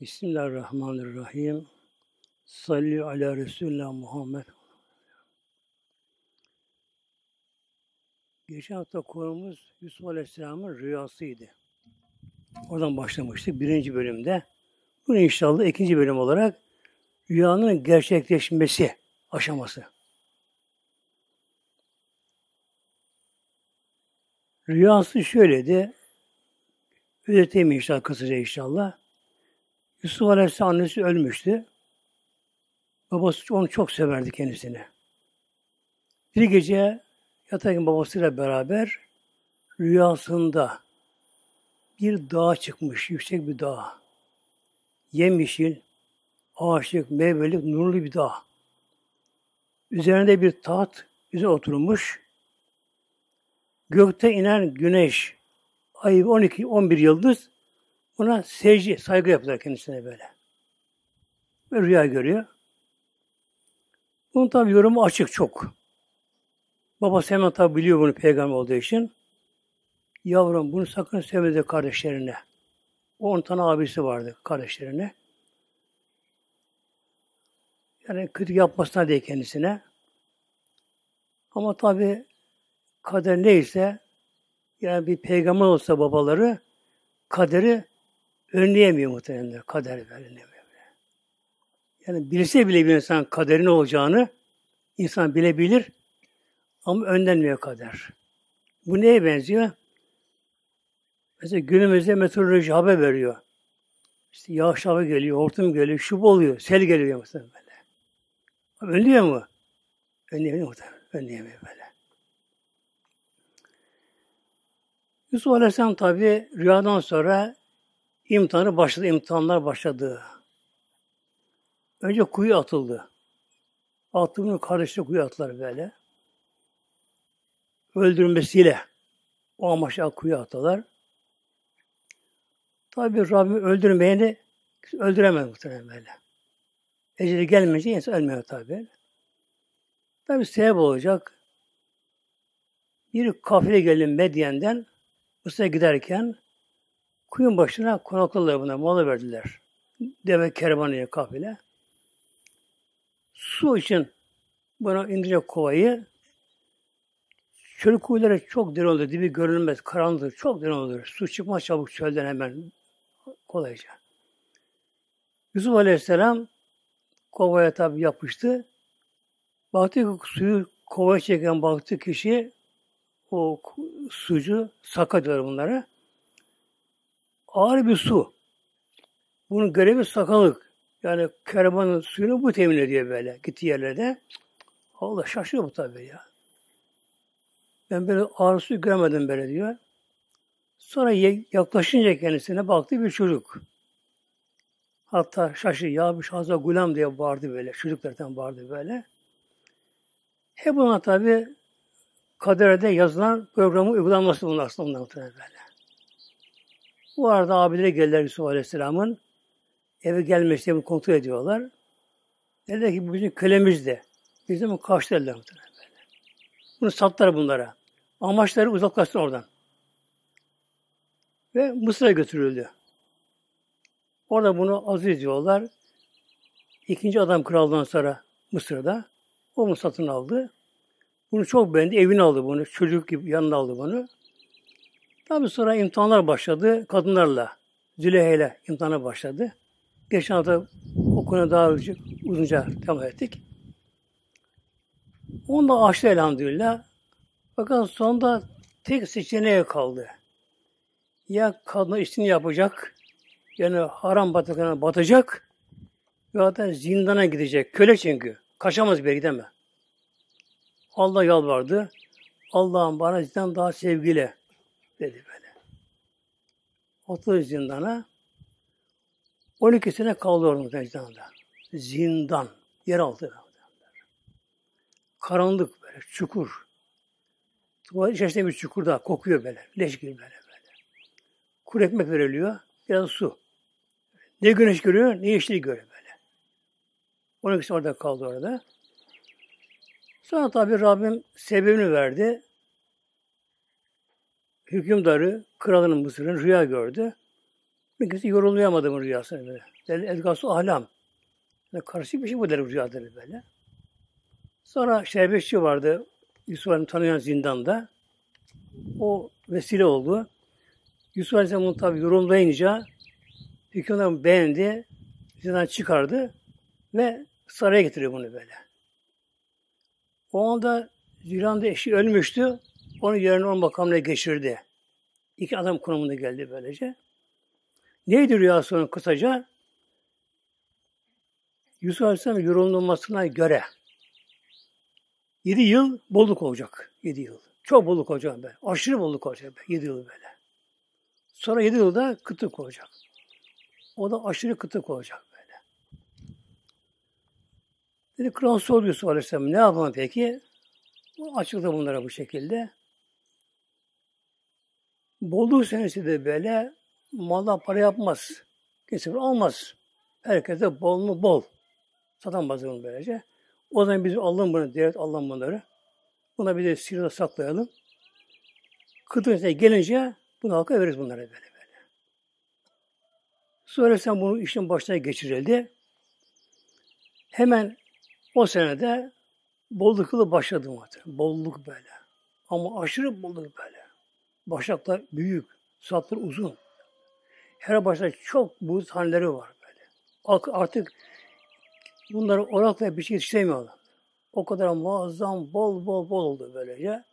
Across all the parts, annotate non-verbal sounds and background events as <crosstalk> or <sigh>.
Bismillahirrahmanirrahim. Salli ala Resulullah Muhammed. Geçen hafta konumuz Yusuf Aleyhisselam'ın rüyasıydı. Oradan başlamıştı birinci bölümde. Bu inşallah ikinci bölüm olarak rüyanın gerçekleşmesi aşaması. Rüyası şöyleydi. Özeteyim inşallah kısaca inşallah. Yusuf Aleyhisselam annesi ölmüştü. Babası onu çok severdi kendisine. Bir gece yatarken babasıyla beraber rüyasında bir dağa çıkmış, yüksek bir dağ. Yemyeşil, ağaçlık, meyvelik, nurlu bir dağ. Üzerinde bir taht, üzerine oturmuş. Gökte inen güneş, ay 12-11 yıldız ona secde, saygı yapıyor kendisine böyle. Ve rüya görüyor. Bunun tabi yorumu açık çok. Babası hemen tabi biliyor bunu peygamber olduğu için. Yavrum bunu sakın sevme de kardeşlerine. On tane abisi vardı kardeşlerine. Yani kötü yapmasına diye kendisine. Ama tabi kader neyse yani bir peygamber olsa babaları kaderi önleyemiyor muhtemelen kader önleyemiyor. Yani bilse bile bir insan kaderin olacağını insan bilebilir ama önlenmiyor kader. Bu neye benziyor? Mesela günümüzde meteoroloji haber veriyor. İşte yağış hava geliyor, hortum geliyor, şu oluyor, sel geliyor mesela böyle. Ama önlüyor mu? Önleyemiyor muhtemelen. Önleyemiyor böyle. Yusuf Aleyhisselam tabi rüyadan sonra imtihanı başladı, imtihanlar başladı. Önce kuyu atıldı. Attığını kardeşine kuyu atlar böyle. Öldürmesiyle o amaçla kuyu attılar. Tabi Rabbim öldürmeyeni öldüremez muhtemelen böyle. Eceli gelmeyince insan ölmüyor tabi. Tabi sebep olacak. Bir kafile gelin Medyen'den Mısır'a giderken Kuyun başına konakladılar buna, mola verdiler. Deve kervanıya kafile. Su için bana indirecek kovayı çöl kuyuları çok derin olur, dibi görünmez, karanlıktır, çok derin olur. Su çıkmaz çabuk çölden hemen, kolayca. Yusuf Aleyhisselam kovaya tabi yapıştı. Baktı ki suyu kovaya çeken baktı kişi o sucu saka diyor bunlara ağır bir su. Bunun görevi sakalık. Yani kervanın suyunu bu temin ediyor böyle gitti yerlerde. Allah şaşırıyor bu tabi ya. Ben böyle ağır su göremedim böyle diyor. Sonra yaklaşınca kendisine baktı bir çocuk. Hatta şaşı ya bir şahza gulam diye bağırdı böyle. Çocuklardan bağırdı böyle. Hep buna tabi kaderde yazılan programı uygulanması bunun aslında bundan böyle. Bu arada abileri geldiler Yusuf Aleyhisselam'ın. Eve gelmişlerini kontrol ediyorlar. Dediler ki bu bizim kölemizdi. Bizden bu kaçtı dediler. Bunu sattılar bunlara. Amaçları uzaklaşsın oradan. Ve Mısır'a götürüldü. Orada bunu aziz diyorlar. İkinci adam kraldan sonra Mısır'da. onu satın aldı. Bunu çok beğendi. Evini aldı bunu. Çocuk gibi yanına aldı bunu. Tabi sonra imtihanlar başladı kadınlarla. Züleyha imtihana başladı. Geçen hafta o konuya daha uzunca devam ettik. Onu da açtı elhamdülillah. Fakat sonunda tek seçeneğe kaldı. Ya kadına işini yapacak, yani haram bataklarına batacak ya da zindana gidecek. Köle çünkü. Kaçamaz bir gideme. Allah yalvardı. Allah'ım bana zindan daha sevgili dedi böyle. 30 zindana. 12'sine sene kaldı orada zindanda. Zindan. Yer altı. Karanlık böyle. Çukur. Tuvalet içerisinde bir çukur daha. Kokuyor böyle. Leş gibi böyle böyle. Kur ekmek veriliyor. Biraz su. Ne güneş görüyor, ne yeşil görüyor böyle. 12 orada kaldı orada. Sonra tabi Rabbim sebebini verdi hükümdarı, kralının Mısır'ın rüya gördü. Bir kimse yorumlayamadı mı rüyasını böyle. Dedi Edgasu Ahlam. Yani karışık bir şey bu der rüya dedi böyle. Sonra şerbetçi vardı. Yusuf Aleyhisselam tanıyan zindanda. O vesile oldu. Yusuf Aleyhisselam bunu tabi yorumlayınca hükümdar beğendi. Zindan çıkardı ve saraya getiriyor bunu böyle. O anda Zülanda eşi ölmüştü. Onu yerine on makamına geçirdi. İki adam konumunda geldi böylece. Neydi rüyası onun kısaca? Yusuf Aleyhisselam yorumlanmasına göre yedi yıl bolluk olacak. yedi yıl. Çok bolluk olacak be. Aşırı bolluk olacak be. yedi yıl böyle. Sonra yedi yılda kıtlık olacak. O da aşırı kıtlık olacak böyle. Dedi kral soruyor Yusuf Aleyhisselam ne yapalım peki? Açıkta bunlara bu şekilde. Bolluk senesi de böyle malda para yapmaz. Kesin almaz. Herkese bol mu bol. Satamaz bunu böylece. O zaman biz alalım bunu, devlet alalım bunları. Buna bir de sırada saklayalım. Kıtlıkta gelince bunu halka veririz bunları böyle böyle. Sonra sen bunu işin başına geçirildi. Hemen o senede bolluklu başladım muhtemelen. Bolluk böyle. Ama aşırı bolluk böyle. Başaklar büyük, suratları uzun. Her başta çok bu taneleri var böyle. Artık bunları orakla bir şey yetiştiremiyorlar. O kadar muazzam, bol bol bol oldu böylece.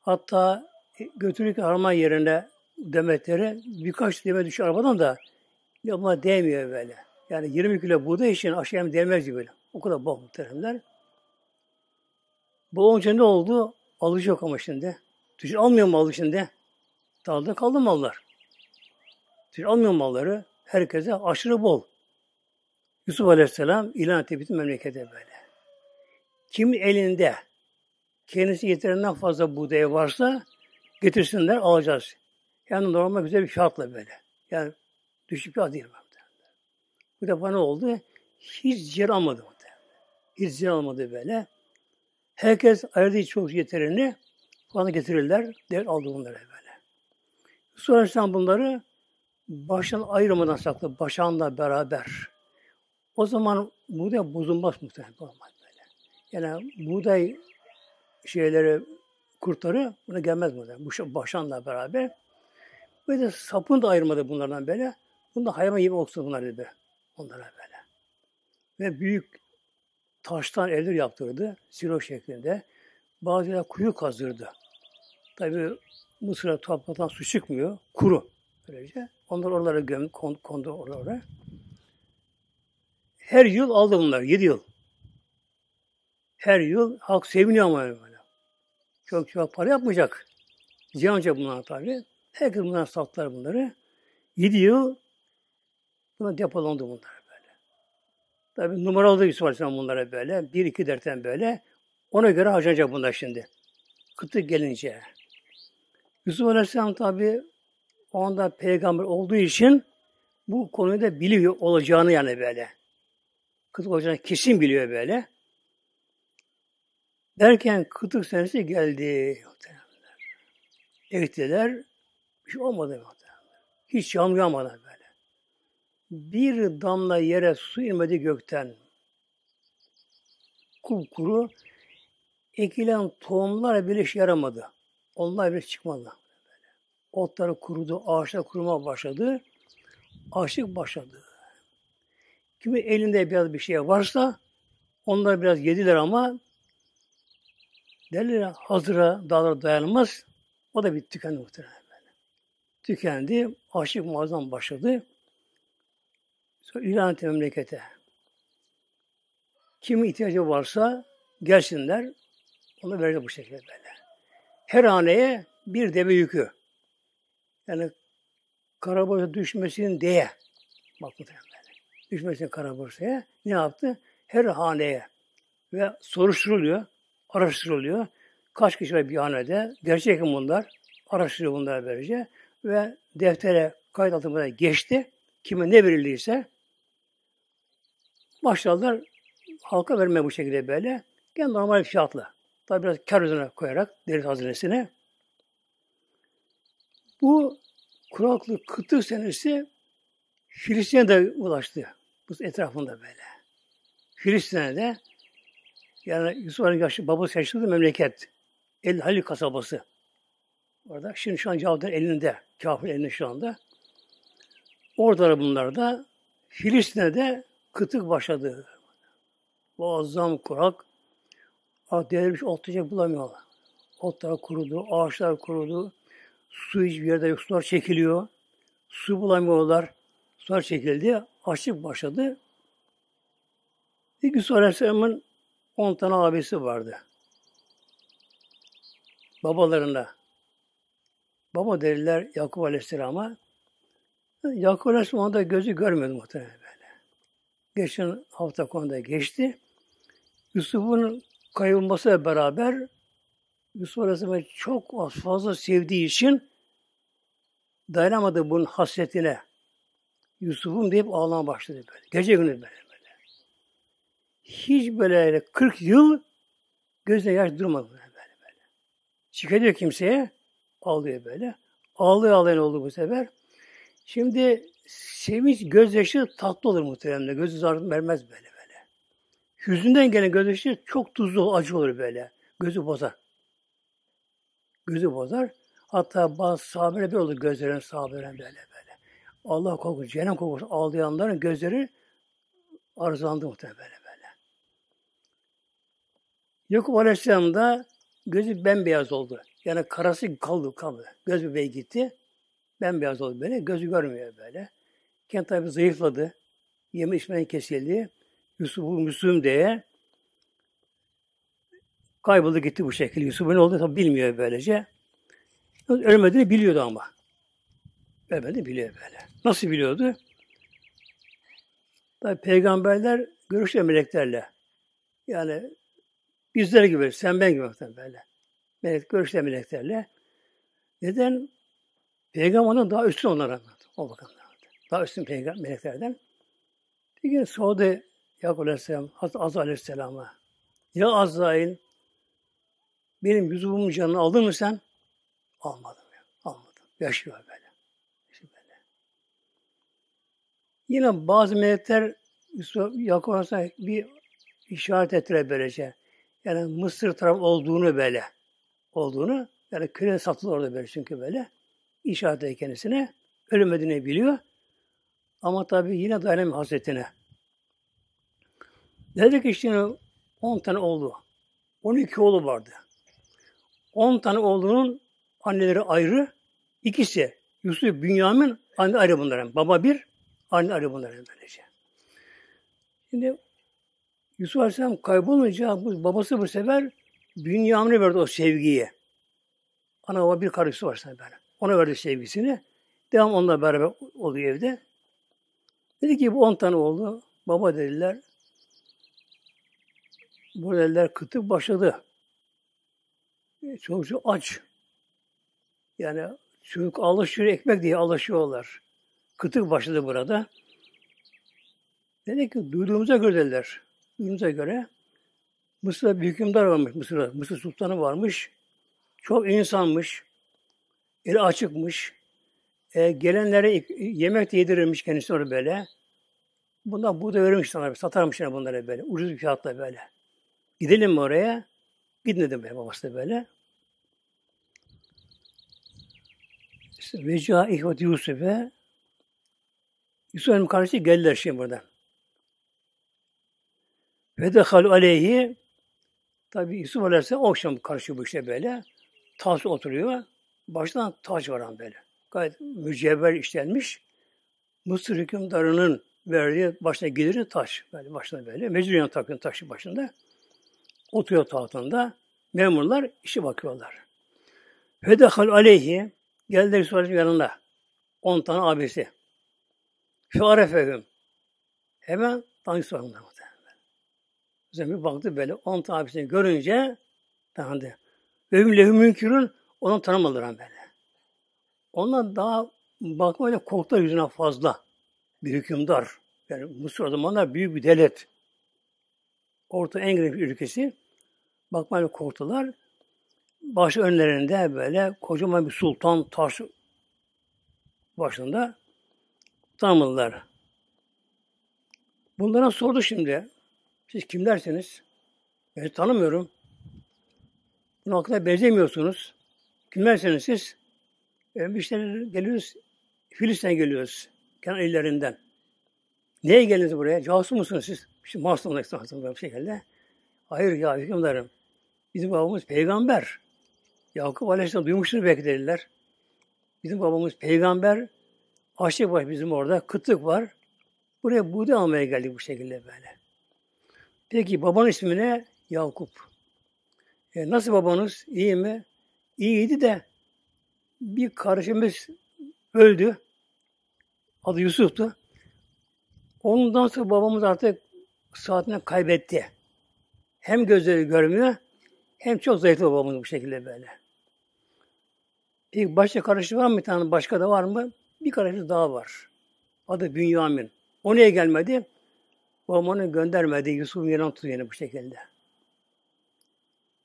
Hatta götürürken harman yerine demetleri birkaç deme düşüyor arabadan da yapma değmiyor böyle. Yani 20 kilo buğday için aşağıya değmez gibi O kadar bol muhteremler. Bu olunca ne oldu? Alıcı yok ama şimdi. Tüccar almıyor malı şimdi. Dağıldı kaldı mallar. Tüccar almıyor malları. Herkese aşırı bol. Yusuf Aleyhisselam ilan etti bütün memlekete böyle. Kim elinde kendisi yeterinden fazla buğday varsa getirsinler alacağız. Yani normal güzel bir şartla böyle. Yani düşük bir ad değil. Bu defa ne oldu? Hiç yer almadı. Hiç yer almadı böyle. Herkes ayırdı çok yeterini. Bana getirirler. Devlet aldı bunları böyle. Yusuf Aleyhisselam bunları baştan ayrımından saklı, başanla beraber. O zaman buğday bozulmaz muhtemelen olmaz böyle. Yani buğday şeyleri, kurtları buna gelmez muhtemelen. Bu başanla beraber. Ve de sapını da ayırmadı bunlardan böyle. Bunda hayvan gibi olsun bunlar dedi. Onlara böyle. Ve büyük taştan evler yaptırdı. Silo şeklinde. Bazıları kuyu kazdırdı. Tabi Mısır'a topraktan su çıkmıyor. Kuru. Böylece. Onlar oralara göm, kondu oralara. Her yıl aldı bunlar. Yedi yıl. Her yıl halk seviniyor ama böyle. Çok çok para yapmayacak. Cihanca bunlar tabi. Herkes bunlar sattılar bunları. Yedi yıl buna depolandı bunlar böyle. Tabi numaralı Yusuf Aleyhisselam bunlara böyle. Bir iki derten böyle. Ona göre harcanacak bunlar şimdi. kıtı gelince. Yusuf Aleyhisselam tabi o anda peygamber olduğu için bu konuyu da biliyor olacağını yani böyle. Kıtık olacağını kesin biliyor böyle. Derken kıtık senesi geldi. Ektiler. Bir şey olmadı. Muhtemelen. Hiç yağmur yağmadı böyle. Bir damla yere su inmedi gökten. Kupkuru ekilen tohumlara bile işe yaramadı. Onlar bile çıkmadı. Otları kurudu, ağaçlar kuruma başladı. Açlık başladı. Kimi elinde biraz bir şey varsa onlar biraz yediler ama derler ya, hazıra dağlara dayanmaz, O da bir tükendi muhtemelen. Böyle. Tükendi. Açlık muazzam başladı. Sonra ilan etti memlekete. Kimin ihtiyacı varsa gelsinler. onu verecek bu şekilde böyle her haneye bir deve yükü. Yani karaborsa düşmesin diye. Bak bu böyle. Düşmesin karaborsaya. Ne yaptı? Her haneye. Ve soruşturuluyor. Araştırılıyor. Kaç kişi var bir hanede? Gerçek mi bunlar? Araştırıyor bunlar böylece. Ve deftere kayıt altına geçti. Kime ne verildiyse başladılar halka vermeye bu şekilde böyle. Gel normal fiyatla. Tabi biraz kar üzerine koyarak devlet hazinesine. Bu kuraklık, kıtlık senesi Filistin'e de ulaştı. Bu etrafında böyle. Filistin'e de yani Yusuf Aleyhisselam yaşı, babası yaşadığı memleket. El Halil kasabası. Orada. Şimdi şu an Cavdar elinde. Kafir elinde şu anda. Orada bunlar da Filistin'e de kıtık başladı. Muazzam kurak, Artık devrilmiş otlayacak bulamıyorlar. Otlar kurudu, ağaçlar kurudu. Su hiçbir yerde yok. Sular çekiliyor. Su bulamıyorlar. Sular çekildi. Açlık başladı. İki Aleyhisselam'ın on tane abisi vardı. Babalarında. Baba derler Yakup Aleyhisselam'a. Yakup Aleyhisselam da gözü görmedi muhtemelen böyle. Geçen hafta konuda geçti. Yusuf'un kaybolmasıyla beraber Yusuf Aleyhisselam çok az fazla sevdiği için dayanamadı bunun hasretine. Yusuf'um deyip ağlama başladı böyle. Gece gündüz böyle böyle. Hiç böyle 40 yıl gözle yaş durmadı böyle böyle. böyle. Şikayet kimseye. Ağlıyor böyle. Ağlıyor ağlayan oldu bu sefer. Şimdi sevinç gözyaşı tatlı olur muhtemelen. Gözü zarfı vermez böyle. Yüzünden gelen gözyaşı çok tuzlu, acı olur böyle. Gözü bozar. Gözü bozar. Hatta bazı sahabeler bir olur gözlerin sahabeler böyle böyle. Allah korkusu, cehennem korkusu ağlayanların gözleri arızalandı muhtemelen böyle böyle. Yakup Aleyhisselam da gözü bembeyaz oldu. Yani karası kaldı kaldı. Göz bebeği gitti. Bembeyaz oldu böyle. Gözü görmüyor böyle. Kendi tabi zayıfladı. Yeme içmeden kesildi. Yusuf Müslüm diye kayboldu gitti bu şekilde. Yusuf ne oldu tabi bilmiyor böylece. Ölmediğini biliyordu ama. Ölmediğini biliyor böyle. Nasıl biliyordu? Tabi peygamberler görüşüyor meleklerle. Yani bizler gibi, sen ben gibi böyle. Melek, görüşüyor meleklerle. Neden? Peygamberden daha üstün onlara. O bakımdan. Daha üstün peygamber meleklerden. Bir gün sordu Yakup Aleyhisselam, hatta Azrail Aleyhisselam'a. Ya Azrail, benim Yusuf'umun canını aldın mı sen? Almadım ya, almadım. Yaşıyor böyle. Yaşıyor böyle. Yine bazı melekler Yusuf, Yakup Aleyhisselam bir işaret ettiler böylece. Yani Mısır taraf olduğunu böyle. Olduğunu, yani köle satılı orada böyle çünkü böyle. İşaret kendisine. Ölmediğini biliyor. Ama tabii yine dayanamıyor hasretine. Dedi ki işte 10 tane oğlu, 12 oğlu vardı. 10 tane oğlunun anneleri ayrı, ikisi Yusuf Bünyamin anne ayrı bunların. Baba bir, anne ayrı bunların böylece. Şimdi Yusuf Aleyhisselam kaybolunca bu, babası bu sefer Bünyamin'e verdi o sevgiyi. Ana baba bir karısı var sana böyle. Ona verdi sevgisini. Devam onunla beraber oluyor evde. Dedi ki bu on tane oğlu, Baba dediler modeller kıtlık başladı. E, çocuk aç. Yani çocuk alışıyor, ekmek diye alışıyorlar. Kıtlık başladı burada. Dedi ki duyduğumuza göre dediler. Duyduğumuza göre Mısır'da bir hükümdar varmış Mısır'da. Mısır sultanı varmış. Çok insanmış. Eli açıkmış. E, gelenlere yemek de yedirilmiş kendisi böyle. Bundan bu da verilmiş sana. Satarmış yine bunları böyle. Ucuz bir fiyatla böyle. Gidelim mi oraya? Gidin dedim böyle babası da böyle. İşte Veca İhvat Yusuf'e Yusuf Hanım kardeşi geldiler şimdi buradan. Ve dehal aleyhi tabi Yusuf Aleyhisselam o akşam karşı bu işte böyle. Taş oturuyor. Baştan taç varan böyle. Gayet mücevher işlenmiş. Mısır hükümdarının verdiği başına gelir taş. Böyle başına böyle. Mecburen takın taşı başında. Oturuyor tahtında. Memurlar işi bakıyorlar. Fedehal aleyhi geldi Resulü yanında On tane abisi. Şu arefehüm. Hemen tanrı sorumlular muhtemelen. Zemin baktı böyle on tane abisini görünce tanıdı. Ve lehüm münkürün onu tanımadılar böyle. Onlar daha bakmayla korktular yüzüne fazla. Bir hükümdar. Yani Mısır o zamanlar büyük bir devlet. Orta Engin ülkesi bakmayla korktular. Baş önlerinde böyle kocaman bir sultan taş başında tanımadılar. Bunlara sordu şimdi. Siz kimlersiniz? Ben tanımıyorum. Bunun hakkında benzemiyorsunuz. Kimlersiniz siz? E, işte geliyoruz, Filistin'e geliyoruz. Kenan illerinden. Neye geldiniz buraya? Casus musunuz siz? İşte Mars'tan bir şekilde. Hayır ya hükümdarım. Bizim babamız peygamber. Yakup Aleyhisselam duymuştur belki dediler. Bizim babamız peygamber. Açlık var bizim orada. Kıtlık var. Buraya buğday almaya geldik bu şekilde böyle. Peki baban ismi ne? Yakup. E, nasıl babanız? İyi mi? İyiydi de bir kardeşimiz öldü. Adı Yusuf'tu. Ondan sonra babamız artık saatini kaybetti. Hem gözleri görmüyor hem çok zayıflı babamız bu şekilde böyle. İlk başka kardeşi var mı bir tane başka da var mı? Bir kardeşi daha var. Adı Bünyamin. O niye gelmedi? Babam onu göndermedi. Yusuf'un yanına tutuyor yine bu şekilde.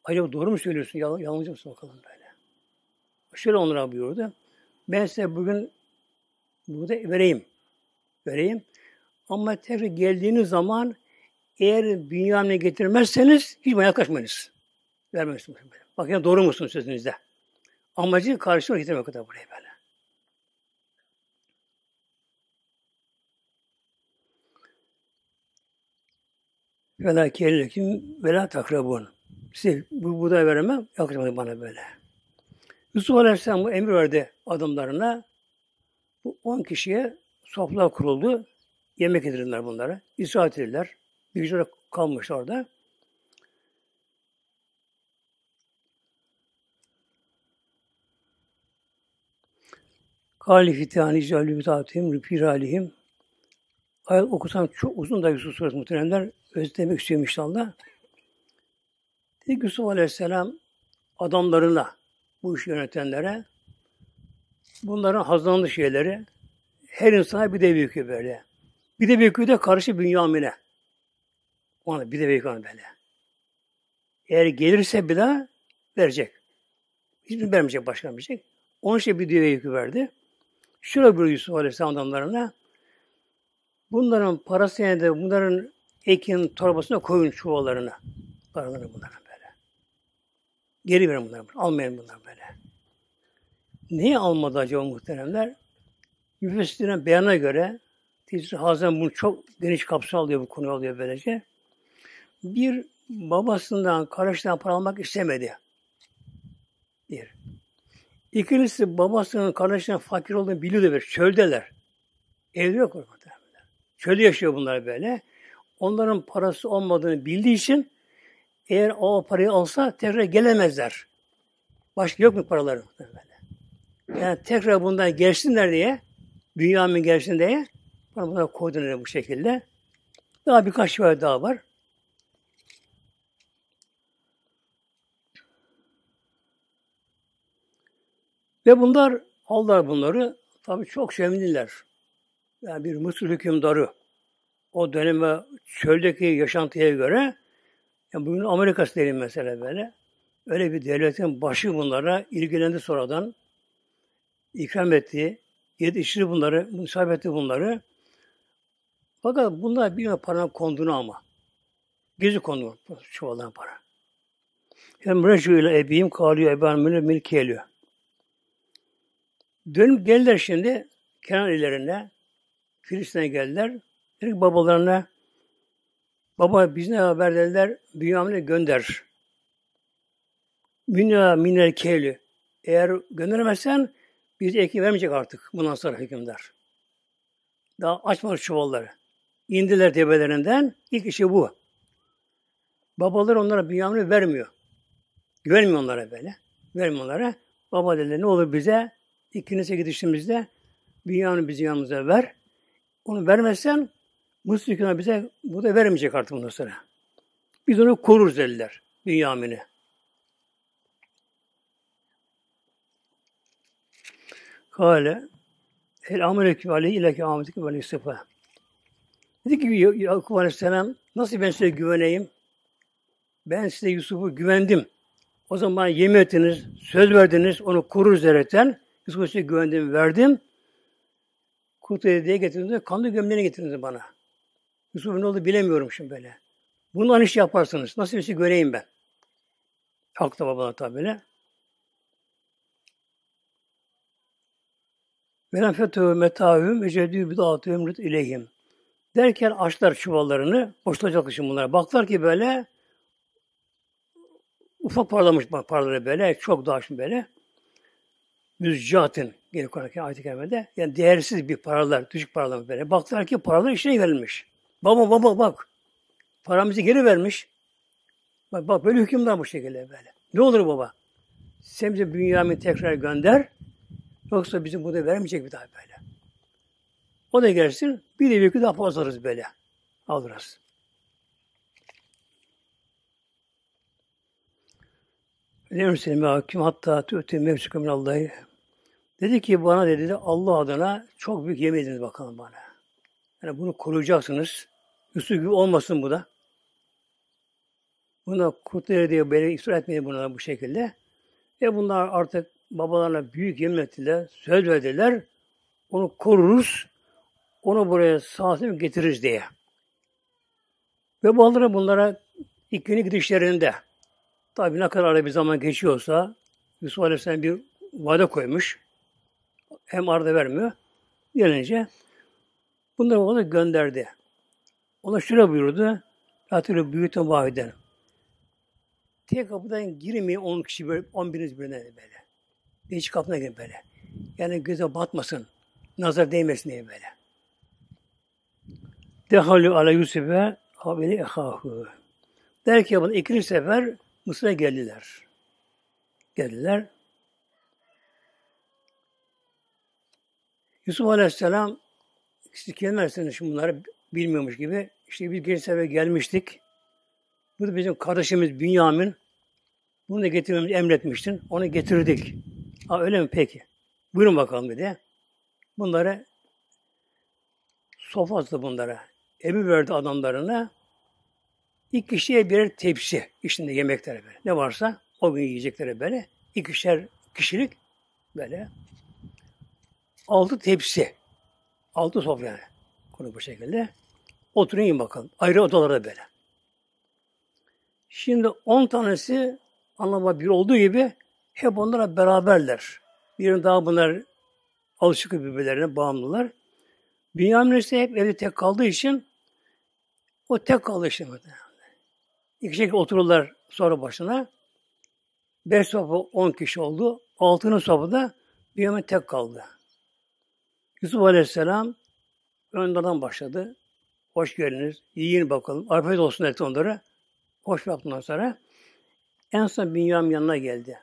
Acaba doğru mu söylüyorsun? Yal yalancı mısın bakalım böyle. Şöyle onlara buyurdu. Ben size bugün burada vereyim. Vereyim. Ama tekrar geldiğiniz zaman eğer Bünyamin'i getirmezseniz hiç bana yaklaşmayınız. Vermemiştim. Bak Bakın doğru musun sözünüzde? Amacı karşıma getirmek kadar buraya böyle. Vela kellekim vela takrabun. Size bu buğday veremem, yaklaşmayın bana böyle. Yusuf Aleyhisselam bu emir verdi adımlarına. Bu on kişiye sofralar kuruldu. Yemek yedirirler bunlara. İsraat edirler. Bir gece kalmış orada. Hali fitani cehli mütaatim, rüpir alihim. Ayet okusam çok uzun da Yusuf Suresi muhteremler özlemek istiyorum inşallah. Dedi Yusuf Aleyhisselam adamlarına, bu işi yönetenlere bunların hazlandığı şeyleri her insana bir de büyükü böyle. Bir de büyükü de karşı Bünyamin'e. Ona bir de büyükü böyle. Eğer gelirse bir daha verecek. Hiçbir vermeyecek, başkan verecek. Onun için bir de büyükü verdi. Şöyle buyuruyor Yusuf Aleyhisselam adamlarına. Bunların parası yani de bunların ekin torbasına koyun çuvallarına. Paralarını bunların böyle. Geri verin bunları. Almayın bunları böyle. Niye almadı acaba muhteremler? Müfessirlerin beyana göre Tezir Hazan bunu çok geniş kapsam alıyor bu konu alıyor böylece. Bir babasından, kardeşinden para almak istemedi. Bir. İkincisi babasının kardeşinin fakir olduğunu biliyordu bir çöldeler. Evde yok orada. Çölde yaşıyor bunlar böyle. Onların parası olmadığını bildiği için eğer o parayı alsa tekrar gelemezler. Başka yok mu paraları? Böyle. Yani tekrar bundan gelsinler diye, dünyamın gelsin diye bana koydular bu şekilde. Daha birkaç şey daha var. Ve bunlar aldılar bunları. Tabi çok sevindiler. Yani bir Mısır hükümdarı o döneme çöldeki yaşantıya göre yani bugün Amerika'sı derim mesela böyle. Öyle bir devletin başı bunlara ilgilendi sonradan. ikram etti. Yetiştirdi bunları, müsaade etti bunları. Fakat bunlar bir para konduğunu ama. Gizli konu çuvaldan para. Hem recu ile ebiyim kalıyor eban mülü milkeliyor. Dönüp geldiler şimdi Kenan ilerine. Filistin'e geldiler. Dedi ki babalarına baba biz ne haber dediler. Bünyamin'e gönder. Bünyamin'e kehli. Eğer göndermezsen biz eki vermeyecek artık bundan sonra hükümdar. Daha açmamış çuvalları. İndiler tepelerinden. İlk işi bu. Babalar onlara Bünyamin'i vermiyor. Güvenmiyor onlara böyle. Vermiyor onlara. Baba dedi ne olur bize İkincisi gidişimizde dünyanın bizi yanımıza ver. Onu vermezsen Mısır hükümeti bize bu da vermeyecek artık bundan sonra. Biz onu koruruz dediler. Dünyamini. Kale El amelekü aleyhi ileke ametikü ve Yusuf'a. Dedi ki Yakup Aleyhisselam nasıl ben size güveneyim? Ben size Yusuf'u güvendim. O zaman yemin ettiniz, söz verdiniz, onu koruruz derken Yusuf güvendim, verdim. Kurt hediye getirdiniz, kanlı gömleğini getirdiniz bana. Yusuf ne oldu bilemiyorum şimdi böyle. Bunu aynı şey yaparsınız. Nasıl bir şey göreyim ben? Haklı babalar tabi böyle. Velen fethu metahüm ecedü bidatü emrit ileyhim. Derken açlar çuvallarını, boşlayacak şimdi bunlara. Baklar ki böyle ufak parlamış bak parlaları böyle, çok daha şimdi böyle müzcatin geri Kur'an-ı ayet-i kerimede yani değersiz bir paralar, düşük paralar böyle. Baktılar ki paralar işine verilmiş. Baba baba bak. Paramızı geri vermiş. Bak, bak böyle hükümdar bu şekilde böyle. Ne olur baba? Sen bize Bünyamin tekrar gönder. Yoksa bizim burada vermeyecek bir daha böyle. O da gelsin. Bir de bir iki daha fazlarız böyle. Alırız. Lemselim hakim hatta tü'tü mevsukü min Allah'ı Dedi ki bana dedi Allah adına çok büyük yemediniz bakalım bana. Yani bunu koruyacaksınız. Yusuf gibi olmasın bu da. Buna kurtları diye böyle ısrar etmeyin bunlara bu şekilde. Ve bunlar artık babalarına büyük yemin ettiler, söz verdiler. Onu koruruz, onu buraya sahip getiririz diye. Ve bunlara bunlara ilk günü gidişlerinde tabi ne kadar bir zaman geçiyorsa Yusuf Aleyhisselam bir vade koymuş. Hem arada vermiyor. Gelince bunları ona gönderdi. Ona şöyle buyurdu. Hatırlıyor büyütün vahiden. Tek kapıdan girmeyin on kişi böyle, on biriniz birine böyle. Hiç kapına girin böyle. Yani göze batmasın. Nazar değmesin diye böyle. Dehalü ala Yusuf'e haberi ehahu. Der ki bana ikinci sefer Mısır'a geldiler. Geldiler. Yusuf Aleyhisselam siz kelimesiniz şimdi bunları bilmiyormuş gibi. işte biz genç sebebi gelmiştik. Bu da bizim kardeşimiz Bünyamin. Bunu da getirmemizi emretmiştin. Onu getirdik. Ha öyle mi? Peki. Buyurun bakalım dedi. Bunları sofa bunlara. Emir verdi adamlarına. İlk kişiye birer tepsi. içinde yemekleri böyle. Ne varsa o gün yiyecekleri böyle. İkişer kişilik böyle altı tepsi. Altı sofra yani. Konu bu şekilde. Oturayım bakalım. Ayrı odalarda böyle. Şimdi on tanesi anlama bir olduğu gibi hep onlara beraberler. Birin daha bunlar alışık birbirlerine bağımlılar. Bünyamin ise hep evde tek kaldığı için o tek kaldı işte. İki şekilde otururlar sonra başına. Beş sopa on kişi oldu. Altının sopada Bünyamin tek kaldı. Yusuf Aleyhisselam önlerden başladı. Hoş geldiniz, yiyin bakalım, afiyet olsun etti onlara. Hoş baktıktan sonra en son Bünyamin yanına geldi.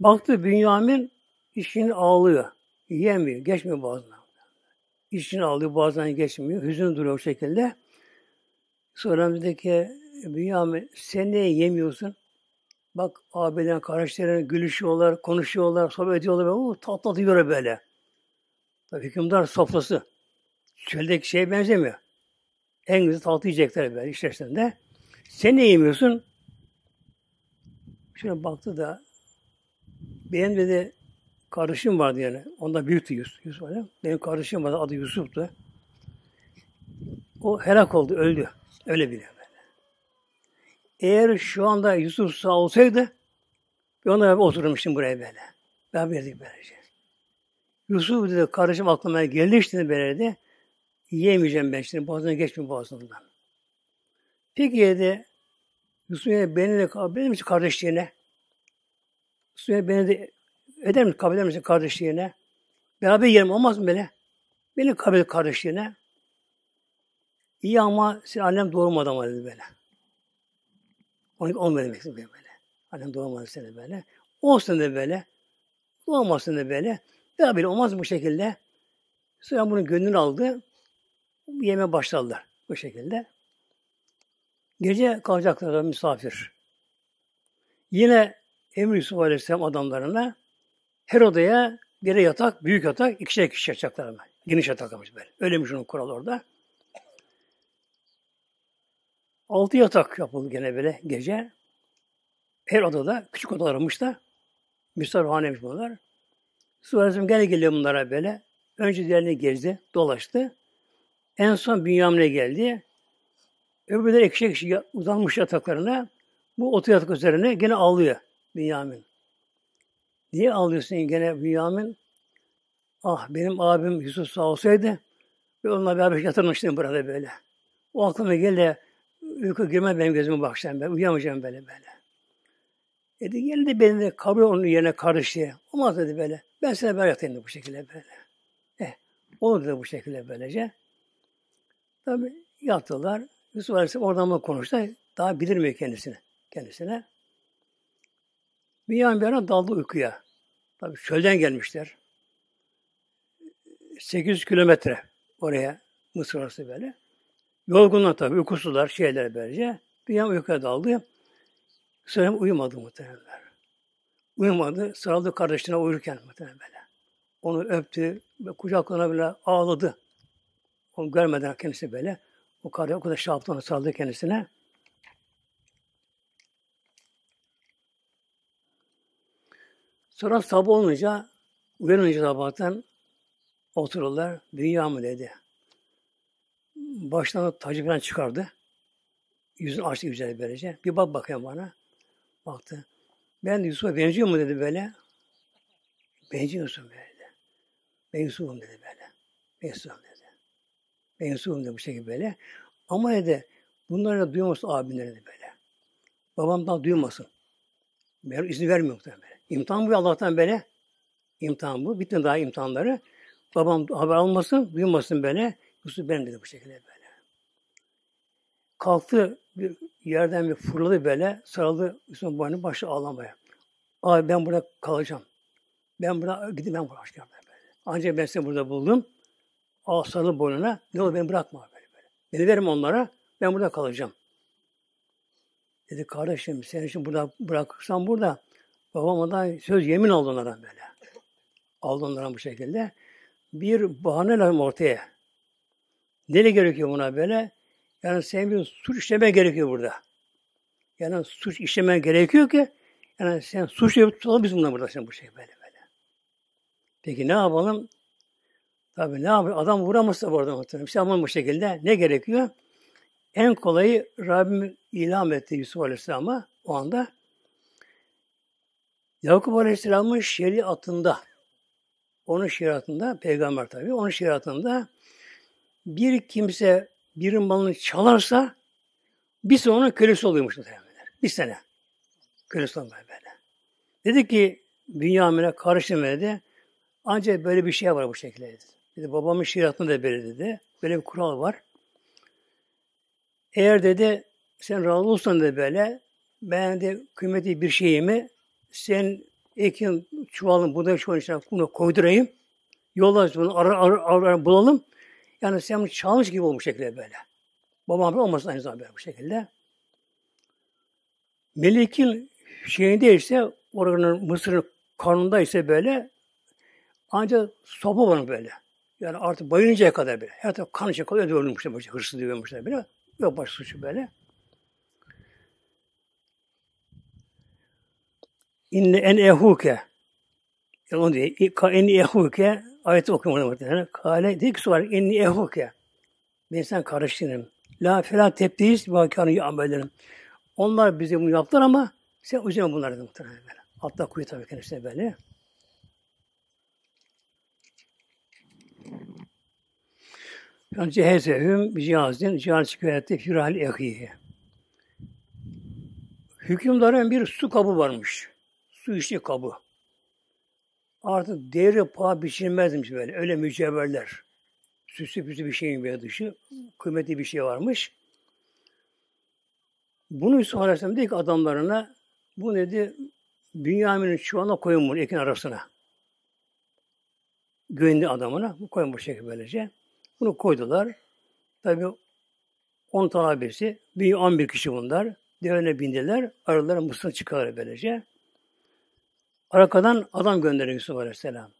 Baktı Bünyamin işini ağlıyor. Yiyemiyor, geçmiyor boğazına. İşini ağlıyor, boğazdan geçmiyor. Hüzün duruyor o şekilde. Sonra dedi ki Bünyamin sen niye yemiyorsun? Bak abilerin kardeşlerin gülüşüyorlar, konuşuyorlar, sohbet ediyorlar. O tatlı böyle. Tabii hükümdar sofrası. Çöldeki şeye benzemiyor. En güzel tatlı yiyecekler böyle içerisinde. Sen ne yemiyorsun? Şuna baktı da benim dedi kardeşim vardı yani. Ondan büyüktü Yusuf. Yusuf öyle. Benim kardeşim vardı. Adı Yusuf'tu. O helak oldu. Öldü. Öyle bile. Eğer şu anda Yusuf sağ olsaydı ben ona oturmuştum buraya böyle. Ben verdik böylece. Yusuf dedi, kardeşim aklıma geldi işte belirledi. Yiyemeyeceğim ben şimdi, boğazına geçmiyor boğazımdan. Peki dedi, Yusuf dedi, beni de kabul eder misin kardeşliğine? Yusuf dedi, beni de eder misin, kabul eder misin kardeşliğine? Beraber yiyelim olmaz mı böyle? Beni kabul et kardeşliğine. İyi ama senin annem doğurmadı ama dedi böyle. Onu olmadı demek böyle. Annem doğurmadı seni böyle. Olsun de böyle. Doğmasın de böyle. Ya böyle olmaz bu şekilde. Süleyman bunun gönlünü aldı. Yeme başladılar bu şekilde. Gece kalacaklar da misafir. Yine Emir Yusuf Aleyhisselam adamlarına her odaya bir yatak, büyük yatak, ikişer kişi yatacaklar hemen. Geniş yatak yapmış böyle. Öylemiş onun kuralı orada. Altı yatak yapıldı gene böyle gece. Her odada, küçük odalarmış da, misafirhanemiş bunlar. Resulullah Aleyhisselam gene geliyor bunlara böyle. Önce diğerini gezdi, dolaştı. En son Bünyamin'e geldi. Öbürleri ekşi ekşi uzanmış yataklarına. Bu otu yatak üzerine gene ağlıyor Bünyamin. Niye ağlıyorsun gene Bünyamin? Ah benim abim Yusuf sağ olsaydı ve onunla beraber yatırmıştım burada böyle. O aklıma geldi uyku girmez benim gözüme bakacağım ben. Uyuyamayacağım böyle böyle. Dedi yeni de beni de kabul onun yerine karıştı. Olmaz dedi böyle. Ben sana beraber yatayım bu şekilde böyle. Eh, olur dedi bu şekilde böylece. Tabi yattılar. Yusuf Aleyhisselam oradan mı konuştu? Daha bildirmiyor kendisini. Kendisine. Bir yan bir yana daldı uykuya. Tabi çölden gelmişler. 800 kilometre oraya Mısır arası böyle. Yorgunlar tabi uykusular şeyler böylece. Bir yan uykuya daldı. Sonra uyumadı muhteremler. Uyumadı. Sarıldı kardeşine uyurken muhterem böyle. Onu öptü ve kucaklarına bile ağladı. Onu görmeden kendisi böyle. O kardeş o kadar şey yaptı onu sarıldı kendisine. Sonra sabah olunca, uyanınca sabahtan otururlar. Dünya mı dedi. Baştan tacı falan çıkardı. Yüzünü açtı güzel böylece. Bir bak bakayım bana. Baktı. Ben Yusuf'a benziyor mu dedi böyle. Benziyorsun böyle. Ben Yusuf'um dedi böyle. Ben Yusuf'um dedi. Ben Yusuf'um dedi bu şekilde böyle. Ama dedi bunları da duymasın abimler dedi böyle. Babam da duymasın. Ben izni vermiyorum muhtemelen böyle. İmtihan bu Allah'tan böyle. İmtihan bu. Bitti daha imtihanları. Babam haber almasın, duymasın böyle. Yusuf benim dedi bu şekilde böyle. Kalktı bir yerden bir fırladı böyle. Sarıldı Hüsnü Boynu başla ağlamaya. Abi ben burada kalacağım. Ben burada gidip ben burada böyle. Ancak ben seni burada buldum. Ağ sarılı boynuna. Ne olur beni bırakma böyle böyle. Beni verim onlara. Ben burada kalacağım. Dedi kardeşim sen şimdi burada bırakırsan burada babama da söz yemin aldı onlara böyle. Aldı onlara bu şekilde. Bir bahane lazım ortaya. Neyle gerekiyor buna böyle? Yani senin bir suç işlemen gerekiyor burada. Yani suç işlemen gerekiyor ki yani sen suç yapıp tutalım biz burada sen bu şey böyle böyle. Peki ne yapalım? Tabi ne yapalım? Adam vuramazsa bu arada muhtemelen. Bir şey bu şekilde. Ne gerekiyor? En kolayı Rabbim ilham etti Yusuf Aleyhisselam'a o anda. Yakup Aleyhisselam'ın şeriatında, onun şeriatında, peygamber tabi, onun şeriatında bir kimse bir malını çalarsa bir sene onun kölesi oluyormuş muhtemelenler. Bir sene. Kölesi olmuyor böyle. Dedi ki Bünyamin'e karıştım dedi. Ancak böyle bir şey var bu şekilde dedi. dedi babamın şiratını da böyle dedi. Böyle bir kural var. Eğer dedi sen razı olsan da böyle ben de kıymetli bir şeyimi sen ekin çuvalın buğday çuvalın içine bunu koydurayım. Yollar bunu ara, ara, ara, bulalım. Yani sen çalmış gibi olmuş şekilde böyle. Babam olmasın aynı zamanda böyle bu şekilde. Melek'in şeyinde ise oranın Mısır'ın kanunda ise böyle ancak sopa var böyle. Yani artık bayılıncaya kadar bile. Her taraf kan içine kadar öldürülmüşler böyle. Hırsız diyormuşlar böyle. Yok baş suçu böyle. İnne en ehuke. Yani onu diye. En ehuke Ayet vardı muhtemelen. Kale dedi ki sonra enni ehuke. Ben sen karıştırdım. La felah tebdeyiz vakanı amellerim. Onlar bize bunu yaptılar ama sen üzerine bunları da muhtemelen böyle. Hatta kuyu tabii kendisine böyle. Yani cehezehüm cihazin cihaz şikayeti firahil ehihi. Hükümdarın bir su kabı varmış. Su içli kabı. Artık devre paha biçilmezmiş böyle. Öyle mücevherler. Süslü püslü bir şeyin veya dışı. Kıymetli bir şey varmış. Bunu Yusuf Aleyhisselam dedi ki adamlarına bu dedi Bünyamin'in çuvalına koyun bunu ekin arasına. Güvendi adamına. Bu koyun bu şekilde böylece. Bunu koydular. Tabi 10 tane birisi. Bir, 11 kişi bunlar. Devene bindiler. Aralara mısır çıkarlar böylece. Arakadan adam gönderiyor Yusuf Aleyhisselam.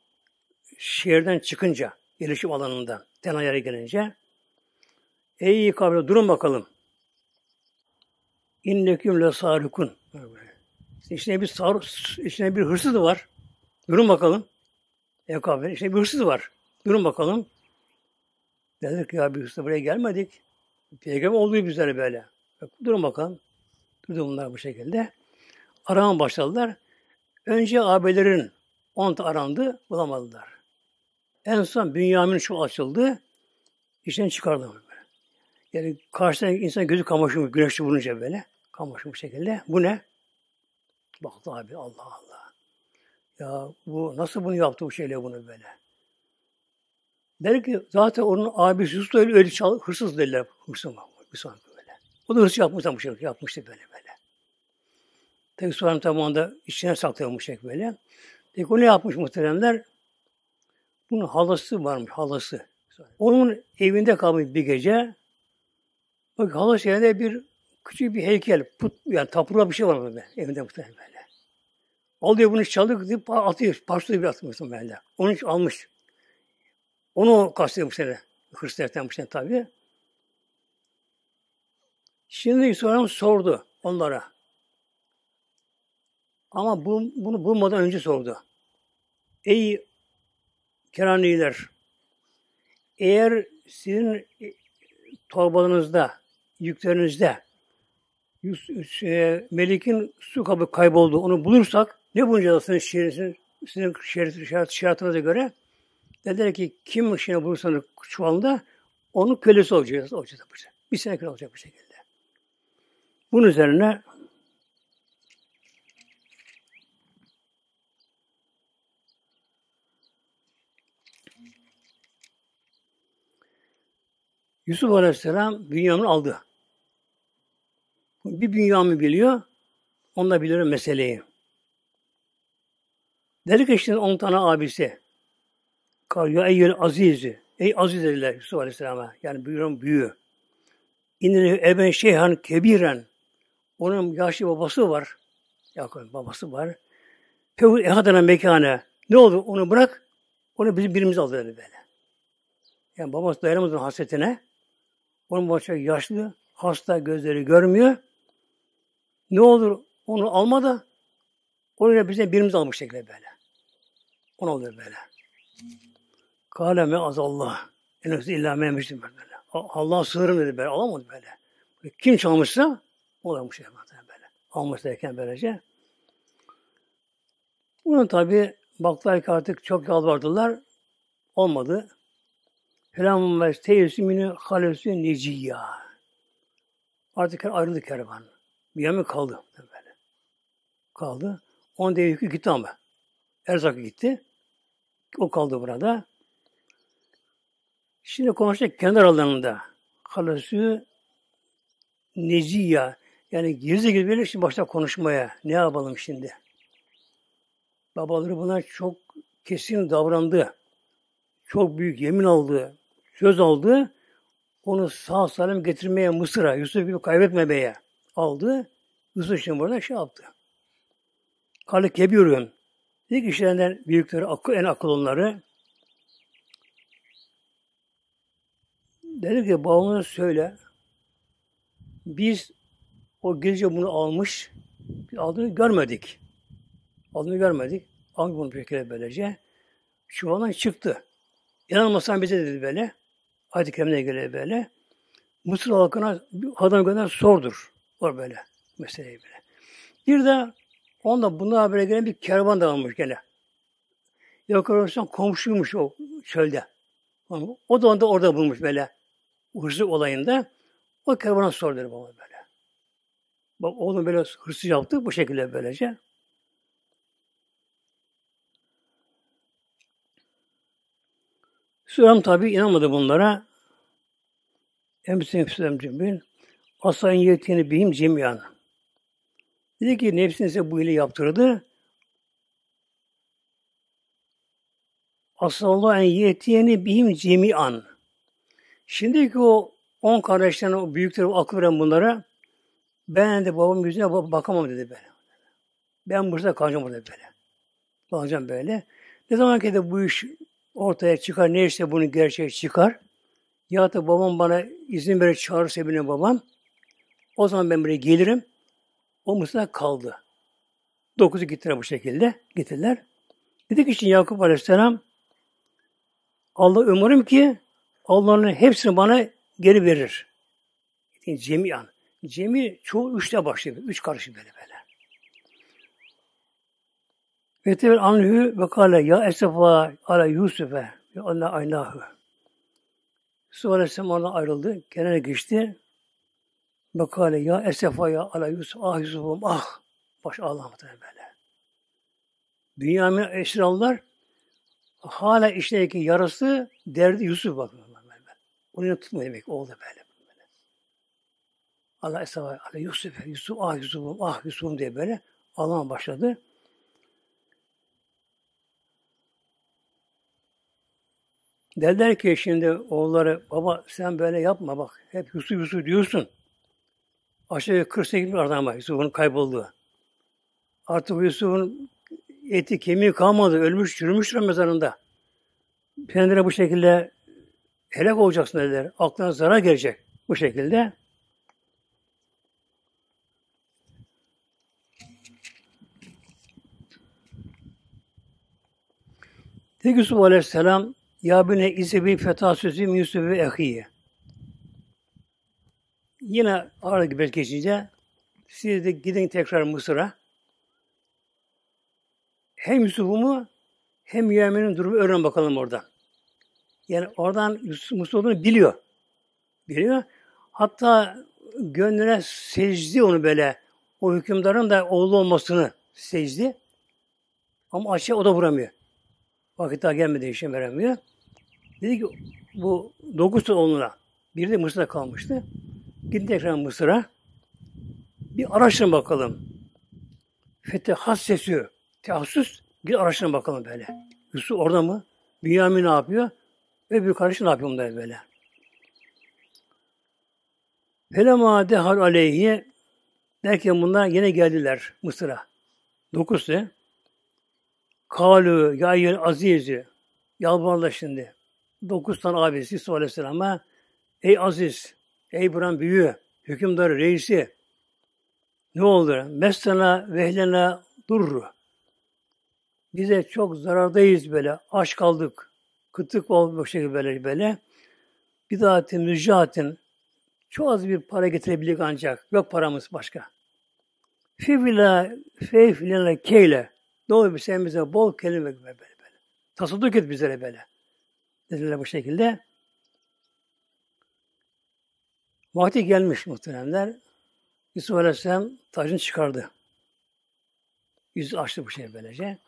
Şehirden çıkınca, gelişim alanında, tenha gelince, Ey kabile durun bakalım. İnneküm le sarikun. İçine bir, sar, içine bir hırsız var. Durun bakalım. Ey kabile içine bir hırsız var. Durun bakalım. Dedik ya bir hırsız buraya gelmedik. Peygamber olduğu bizlere böyle. Durun bakalım. Durdu bunlar bu şekilde. Arama başladılar. Önce abilerin on arandı, bulamadılar. En son Bünyamin şu açıldı, işten çıkardı. böyle. Yani karşıdan insan gözü kamaşmış, güneşli bulunca böyle. Kamaşmış şekilde. Bu ne? Baktı abi Allah Allah. Ya bu nasıl bunu yaptı bu şeyle bunu böyle? Belki zaten onun abisi Yusuf öyle, öyle çal, hırsız derler. Hırsız mı? Hırsız böyle. O da hırsız yapmış, bu şey yapmıştı böyle böyle. Peki Sultan tabi onda içine saklıyormuş şey böyle. Peki o ne yapmış muhteremler? Bunun halası varmış, halası. Onun evinde kalmış bir gece. Bak halası yerine bir küçük bir heykel, put, yani tapura bir şey var böyle, evinde muhterem böyle. Alıyor bunu çalık deyip atıyor, parçalıyor bir atmışsın böyle. Onu almış. Onu kastediyor bu sene. Hristiyanlıktan bu sene tabii. Şimdi İsa'nın sordu onlara. Ama bu, bunu bulmadan önce sordu. Ey Kenaniler, eğer sizin torbalarınızda, yüklerinizde e, Melik'in su kabı kayboldu, onu bulursak ne bulunacağız sizin şiirinizin, sizin şiirat, şiiratınıza göre? Dediler ki kim işini bulursanız çuvalında onun kölesi olacağız. olacağız. Bir sene köle olacak bu şekilde. Bunun üzerine Yusuf Aleyhisselam Bünyamin'i aldı. Bir Bünyamin biliyor, onunla biliyor meseleyi. Dedi ki işte on tane abisi. Ya eyyül azizi. Ey aziz dediler Yusuf Aleyhisselam'a. Yani büyüyorum büyü. İndir eben şeyhan kebiren. Onun yaşlı babası var. Yakın babası var. Pevul ehadana mekane. Ne oldu? Onu bırak. Onu bizim birimiz aldı dedi böyle. Yani babası dayanamadı hasretine. Onun başı yaşlı, hasta gözleri görmüyor. Ne olur onu alma da onu da bize birimiz almış şekilde böyle. Ne olur böyle. Kaleme Allah En azı illa memiştim böyle. Allah sığırım dedi böyle. Alamadı böyle. Kim çalmışsa o da bu şey böyle. Almış derken böylece. Bunun tabi baktılar ki artık çok yalvardılar. Olmadı. Felamun ve teyessümünü halesü neciyya. Artık ayrıldı kervan. bir Miami kaldı. Böyle. Kaldı. On devir gitti ama. Erzak gitti. O kaldı burada. Şimdi konuşacak kenar alanında. Halesü Neciya. Yani gizli gizli böyle şimdi başta konuşmaya. Ne yapalım şimdi? Babaları buna çok kesin davrandı. Çok büyük yemin aldı söz aldı. Onu sağ salim getirmeye Mısır'a, Yusuf'u kaybetmemeye aldı. Yusuf için burada şey yaptı. Karlı Kebir'ün İlk işlerinden büyükleri, en akıl onları dedi ki babamına söyle biz o gece bunu almış aldığını görmedik. Aldığını görmedik. Almış bunu bir kere böylece. Çuvaldan çıktı. İnanmasan bize dedi böyle. Ayet-i Kerim'de göre böyle. Mısır halkına adam gönder sordur. Var böyle meseleyi böyle. Bir de onda bunlar habere gelen bir kervan da almış gene. Yok Arabistan komşuymuş o çölde. O da onda orada bulmuş böyle. Hırsız olayında. O kervana sordur baba böyle. Bak oğlum böyle hırsız yaptı bu şekilde böylece. Süleyman tabi inanmadı bunlara. Emsin Süleyman Cemil. Aslan yetiğini bihim cimyan. Dedi ki nefsini size bu ile yaptırdı. Asallahu en yetiyeni bihim Şimdi ki o on kardeşlerin o büyükleri o akıl veren bunlara ben de babam yüzüne bakamam dedi ben. Ben burada kalacağım burada böyle. Kalacağım böyle. Ne zaman ki de bu iş ortaya çıkar ne işte bunun gerçeği çıkar. Ya da babam bana izin verir çağırırsa benim babam. O zaman ben buraya gelirim. O Mısır'da kaldı. Dokuzu gittiler bu şekilde. Gittiler. Dedik için Yakup Aleyhisselam Allah umarım ki Allah'ın hepsini bana geri verir. Yani cemiyan. Cemi çoğu üçle başlıyor. Üç karşı böyle böyle. Etebel anhü ve kale ya esefa ala Yusuf'e ve anna aynahü. Yusuf Aleyhisselam ayrıldı. Kenara geçti. Bakale ya esefa ya ala Yusuf. Ah Yusuf'um ah. Baş ağlamadı böyle. Dünyanın esrarlar hala işteki yarası derdi Yusuf bakın. Onu tutma demek oldu böyle. böyle. Allah esefa ala Yusuf. Yusuf ah Yusuf'um ah Yusuf'um diye böyle ağlama başladı. Derler ki şimdi oğulları, baba sen böyle yapma bak. Hep Yusuf Yusuf diyorsun. aşağıya 48 bin var Yusuf'un kayboldu. Artık Yusuf'un eti kemiği kalmadı. Ölmüş, çürümüştür mezarında. Kendine bu şekilde helak olacaksın dediler. Aklına zarar gelecek bu şekilde. Dedi Yusuf Aleyhisselam ya bine izebi feta sözü min Yusuf ve ehiye. Yine arada gibi geçince siz de gidin tekrar Mısır'a. Hem Yusuf'umu hem Yemen'in durumu öğren bakalım oradan. Yani oradan Yusuf, Musa olduğunu biliyor. Biliyor. Hatta gönlüne secdi onu böyle. O hükümdarın da oğlu olmasını secdi. Ama açığa o da vuramıyor. Vakit daha gelmedi işe veremiyor. Dedi ki bu dokuz tane oğluna bir de Mısır'da kalmıştı. Gitti tekrar Mısır'a. Bir araştırın bakalım. Fetehas sesi. Tehassus. Gidin araştırın bakalım böyle. Yusuf orada mı? Bünyamin ne yapıyor? Öbür kardeşi ne yapıyor bunlar böyle? Felema dehal aleyhiye derken bunlar yine geldiler Mısır'a. Dokuz ne? Kalu ya azizi yalvarlar şimdi. Dokuz tane abisi Yusuf Aleyhisselam'a Ey Aziz, ey buran büyüğü, hükümdar reisi ne olur? Meslena vehlena dur. Bize çok zarardayız böyle. Aç kaldık. kıtık olmuş şekilde böyle böyle. Bir daha mücahatin çok az bir para getirebilecek ancak. Yok paramız başka. Fevla fevlena keyle. Ne olur sen bize bol kelime böyle böyle. Tasadduk et bizlere böyle dediler bu şekilde. Vakti gelmiş muhteremler. Yusuf Aleyhisselam tacını çıkardı. Yüzü açtı bu şey böylece.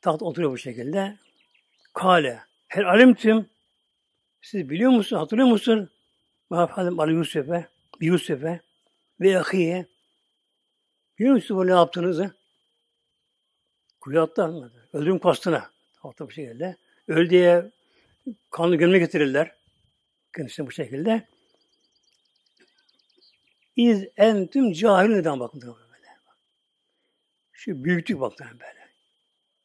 Taht oturuyor bu şekilde. Kale. Her alim tüm. Siz biliyor musun? Hatırlıyor musun? Mahfalim Ali Yusuf'e. Yusuf'e. Ve akhi'ye, Biliyor musun bu ne yaptığınızı? Kuyu atlar mı? Öldürüm kastına. Tahta bu şekilde. Öl kanlı gömle getirirler. Kendisine bu şekilde. İz en tüm cahil neden bakın böyle. Şu büyüklük bakın böyle.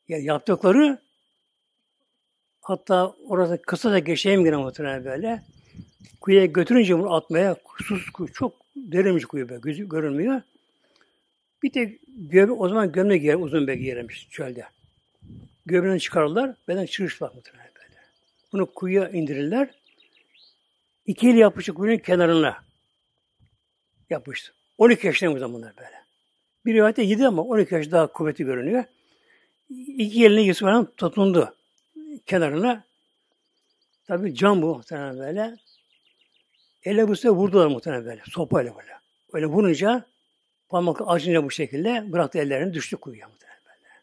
Yani yaptıkları hatta orada kısa da geçeyim gene muhtemelen böyle. Kuyuya götürünce bunu atmaya sus kuyu, çok derinmiş kuyu böyle gözü görünmüyor. Bir tek göbe, o zaman gömle giyer, uzun be giyermiş çölde. Göbeğini çıkarırlar, beden çırışlar muhtemelen. Bunu kuyuya indirirler. İki el yapışık kuyunun kenarına yapıştı. 12 yaşında bu zamanlar böyle. Bir rivayette 7 ama 12 yaş daha kuvveti görünüyor. İki eline Yusuf tutundu kenarına. Tabi cam bu muhtemelen böyle. Ele bu sefer vurdular muhtemelen böyle. Sopayla böyle. Öyle vurunca parmak acınca bu şekilde bıraktı ellerini düştü kuyuya muhtemelen böyle.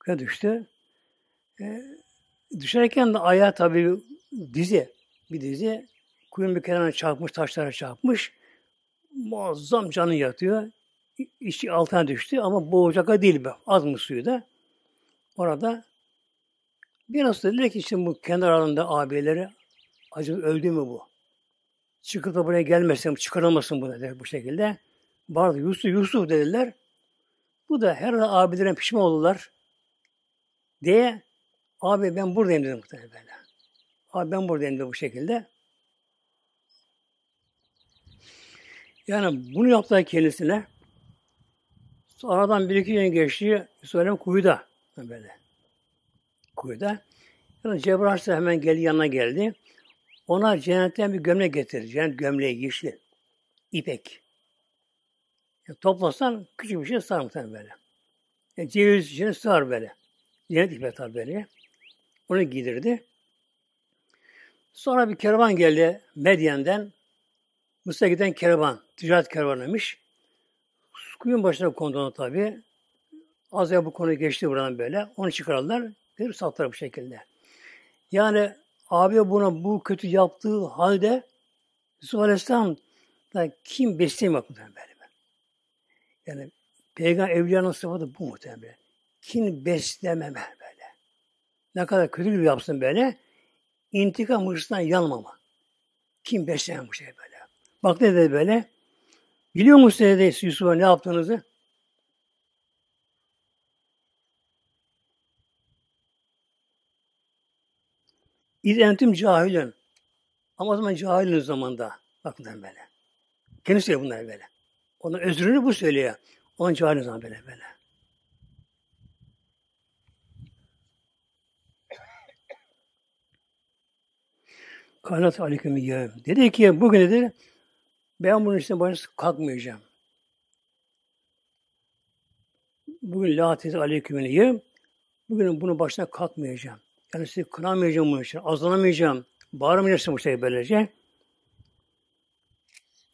Kuyuya düştü. E, Düşerken de ayağı tabii dizi, bir dizi kuyun bir kenara çarpmış, taşlara çarpmış. Muazzam canı yatıyor. İçi altına düştü ama boğacak değil be. Az mı suyu da? Orada biraz da dediler ki işte bu kenar abileri acaba öldü mü bu? Çıkıp da buraya gelmesin, çıkarılmasın bu dediler bu şekilde. Bağırdı Yusuf, Yusuf dediler. Bu da herhalde abilerine pişman oldular diye Abi ben buradayım dedim muhtemelen böyle. Abi ben buradayım dedi bu şekilde. Yani bunu yaptılar kendisine. Aradan bir iki gün geçti. Söylem kuyuda. Böyle. Kuyuda. Yani Cebrail hemen geldi yanına geldi. Ona cennetten bir gömlek getirdi. Cennet gömleği yeşil. İpek. Yani toplasan küçük bir şey sığar muhtemelen böyle. Yani ceviz içine sığar böyle. Cennet ipeği tabi böyle. Onu giydirdi. Sonra bir kervan geldi Medyen'den. Mısır'a giden kervan, ticaret kervanıymış. Suyun başına kondu ona tabi. Az ya bu konu geçti buradan böyle. Onu çıkarırlar. Bir sattılar bu şekilde. Yani abi buna bu kötü yaptığı halde Yusuf Aleyhisselam da kim besleyemiyor muhtemelen böyle. Yani peygamber evliyanın sıfatı bu muhtemelen. Kim beslememe. Ne kadar kötü yapsın böyle. İntikam hırsından yanmama. Kim besleyen bu şey böyle. Bak ne dedi böyle. Biliyor musun dedi Yusuf'a ne yaptığınızı? İz entüm cahilin. Ama o zaman cahilin zamanda. Bakın böyle. Kendisi de bunlar böyle. Onun özrünü bu söylüyor. Onun cahilin zaman böyle böyle. Kanat aleyküm yevm. Dedi ki bugün dedi ben bunun üstüne başınız kalkmayacağım. Bugün la tez aleyküm yevm. Bugün bunun başına kalkmayacağım. Yani sizi kınamayacağım bunun için. Azlanamayacağım. Bağırmayacaksın bu şeyi böylece.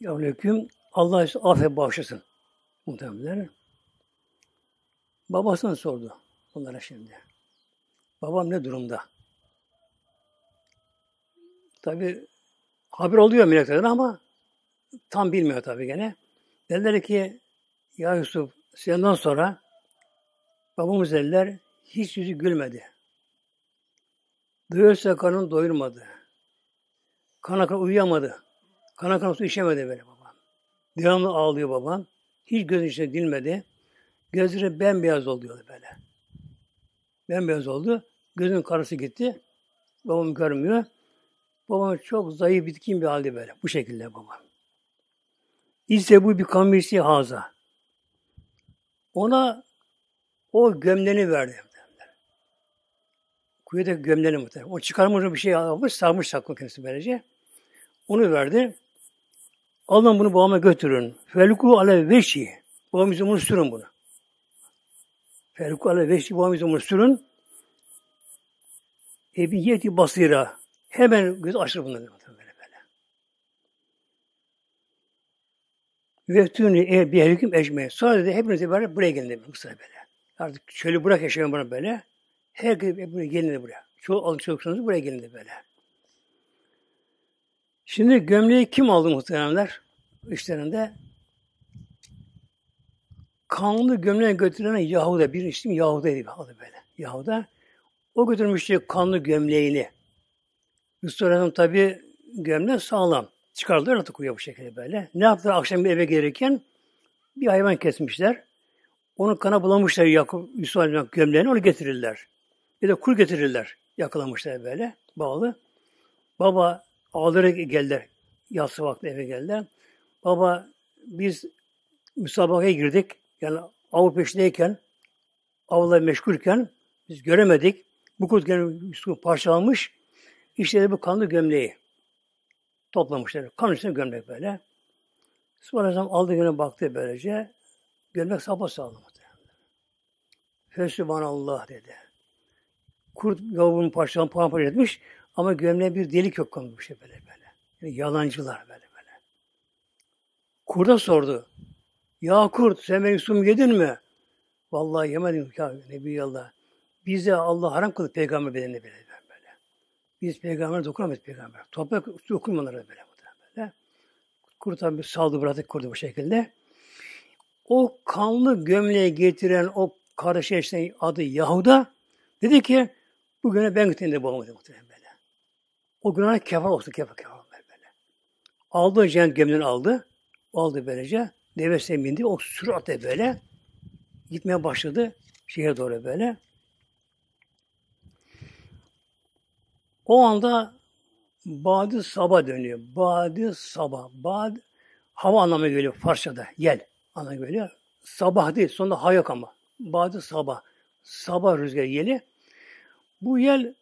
Ya aleyküm. Allah size affet bağışlasın. Muhtemelen. Babasını sordu bunlara şimdi. Babam ne durumda? Tabi haber oluyor meleklerden ama tam bilmiyor tabi gene. Dediler ki ya Yusuf senden sonra babamız eller hiç yüzü gülmedi. Duyuyorsa kanını doyurmadı. Kana kana uyuyamadı. Kana kana su içemedi böyle babam. Devamlı ağlıyor babam. Hiç gözün içine dinmedi. Gözleri bembeyaz oluyor böyle. Bembeyaz oldu. Gözün karısı gitti. Babam görmüyor. Babam çok zayıf bitkin bir halde böyle. Bu şekilde babam. İşte bu bir kamisi haza. Ona o gömleğini verdi. Kuyuda gömleğini muhtemelen. O çıkarmış bir şey almış, sarmış saklı kendisi böylece. Onu verdi. Alın bunu babama götürün. Felku ale veşi. Babam izin bunu sürün bunu. Felku ale veşi babam izin bunu sürün. Ebi basira. Hemen göz açılır bunlar. Böyle böyle. Vektûni e bi'ehlikum ecmeyin. Sonra dedi hepinize beraber buraya gelin dedi. Mısır'a böyle. Artık şöyle bırak yaşayan bana böyle. her Herkes buraya gelin buraya. Çoğu alın çocuklarınız buraya gelin de böyle. Şimdi gömleği kim aldı muhteremler? Üçlerinde kanlı gömleği götüren Yahuda. Bir işte Yahuda'ydı aldı böyle. Yahuda. O götürmüştü kanlı gömleğini. Yusuf Aleyhisselam tabi gömle sağlam. Çıkardılar artık kuyuya bu şekilde böyle. Ne yaptılar akşam bir eve gelirken? Bir hayvan kesmişler. onun kana bulamışlar Yakup, Yusuf Aleyhisselam gömleğini onu getirirler. Bir de kul getirirler. Yakalamışlar böyle bağlı. Baba ağlara geldiler. Yatsı vakti eve geldiler. Baba biz müsabakaya girdik. Yani av peşindeyken, avla meşgulken biz göremedik. Bu kurt gene Yusuf'u parçalamış. İşte bu kanlı gömleği toplamışlar. Kan üstüne gömlek böyle. Sonra aldı gömleğe baktı böylece. Gömlek sapa sağlam. Allah dedi. Kurt yavrunun parçalarını paramparça etmiş ama gömleğe bir delik yok kalmış şey böyle böyle. Yani yalancılar böyle böyle. Kurda sordu. Ya kurt sen benim sum yedin mi? Vallahi yemedim ya Nebi Allah. Bize Allah haram kıldı peygamber bedenine böyle biz peygamber dokunamayız peygamber. Toprak dokunmaları böyle. böyle. Kuru tabi saldı bıraktık kurdu bu şekilde. O kanlı gömleği getiren o kardeşin adı Yahuda dedi ki bu güne ben gittim de boğamadım muhtemelen böyle. O güne kefal oldu kefal kefal böyle. böyle. Aldı cennet gömleğini aldı. Aldı böylece. Devesine bindi. O süratle böyle gitmeye başladı şehre doğru böyle. O anda Badi Saba dönüyor. Badi Saba. Bad hava anlamı geliyor Farsça'da. Yel anlamı geliyor. Sabah değil. Sonunda ha yok ama. Badi Saba. Sabah rüzgar yeli. Bu yel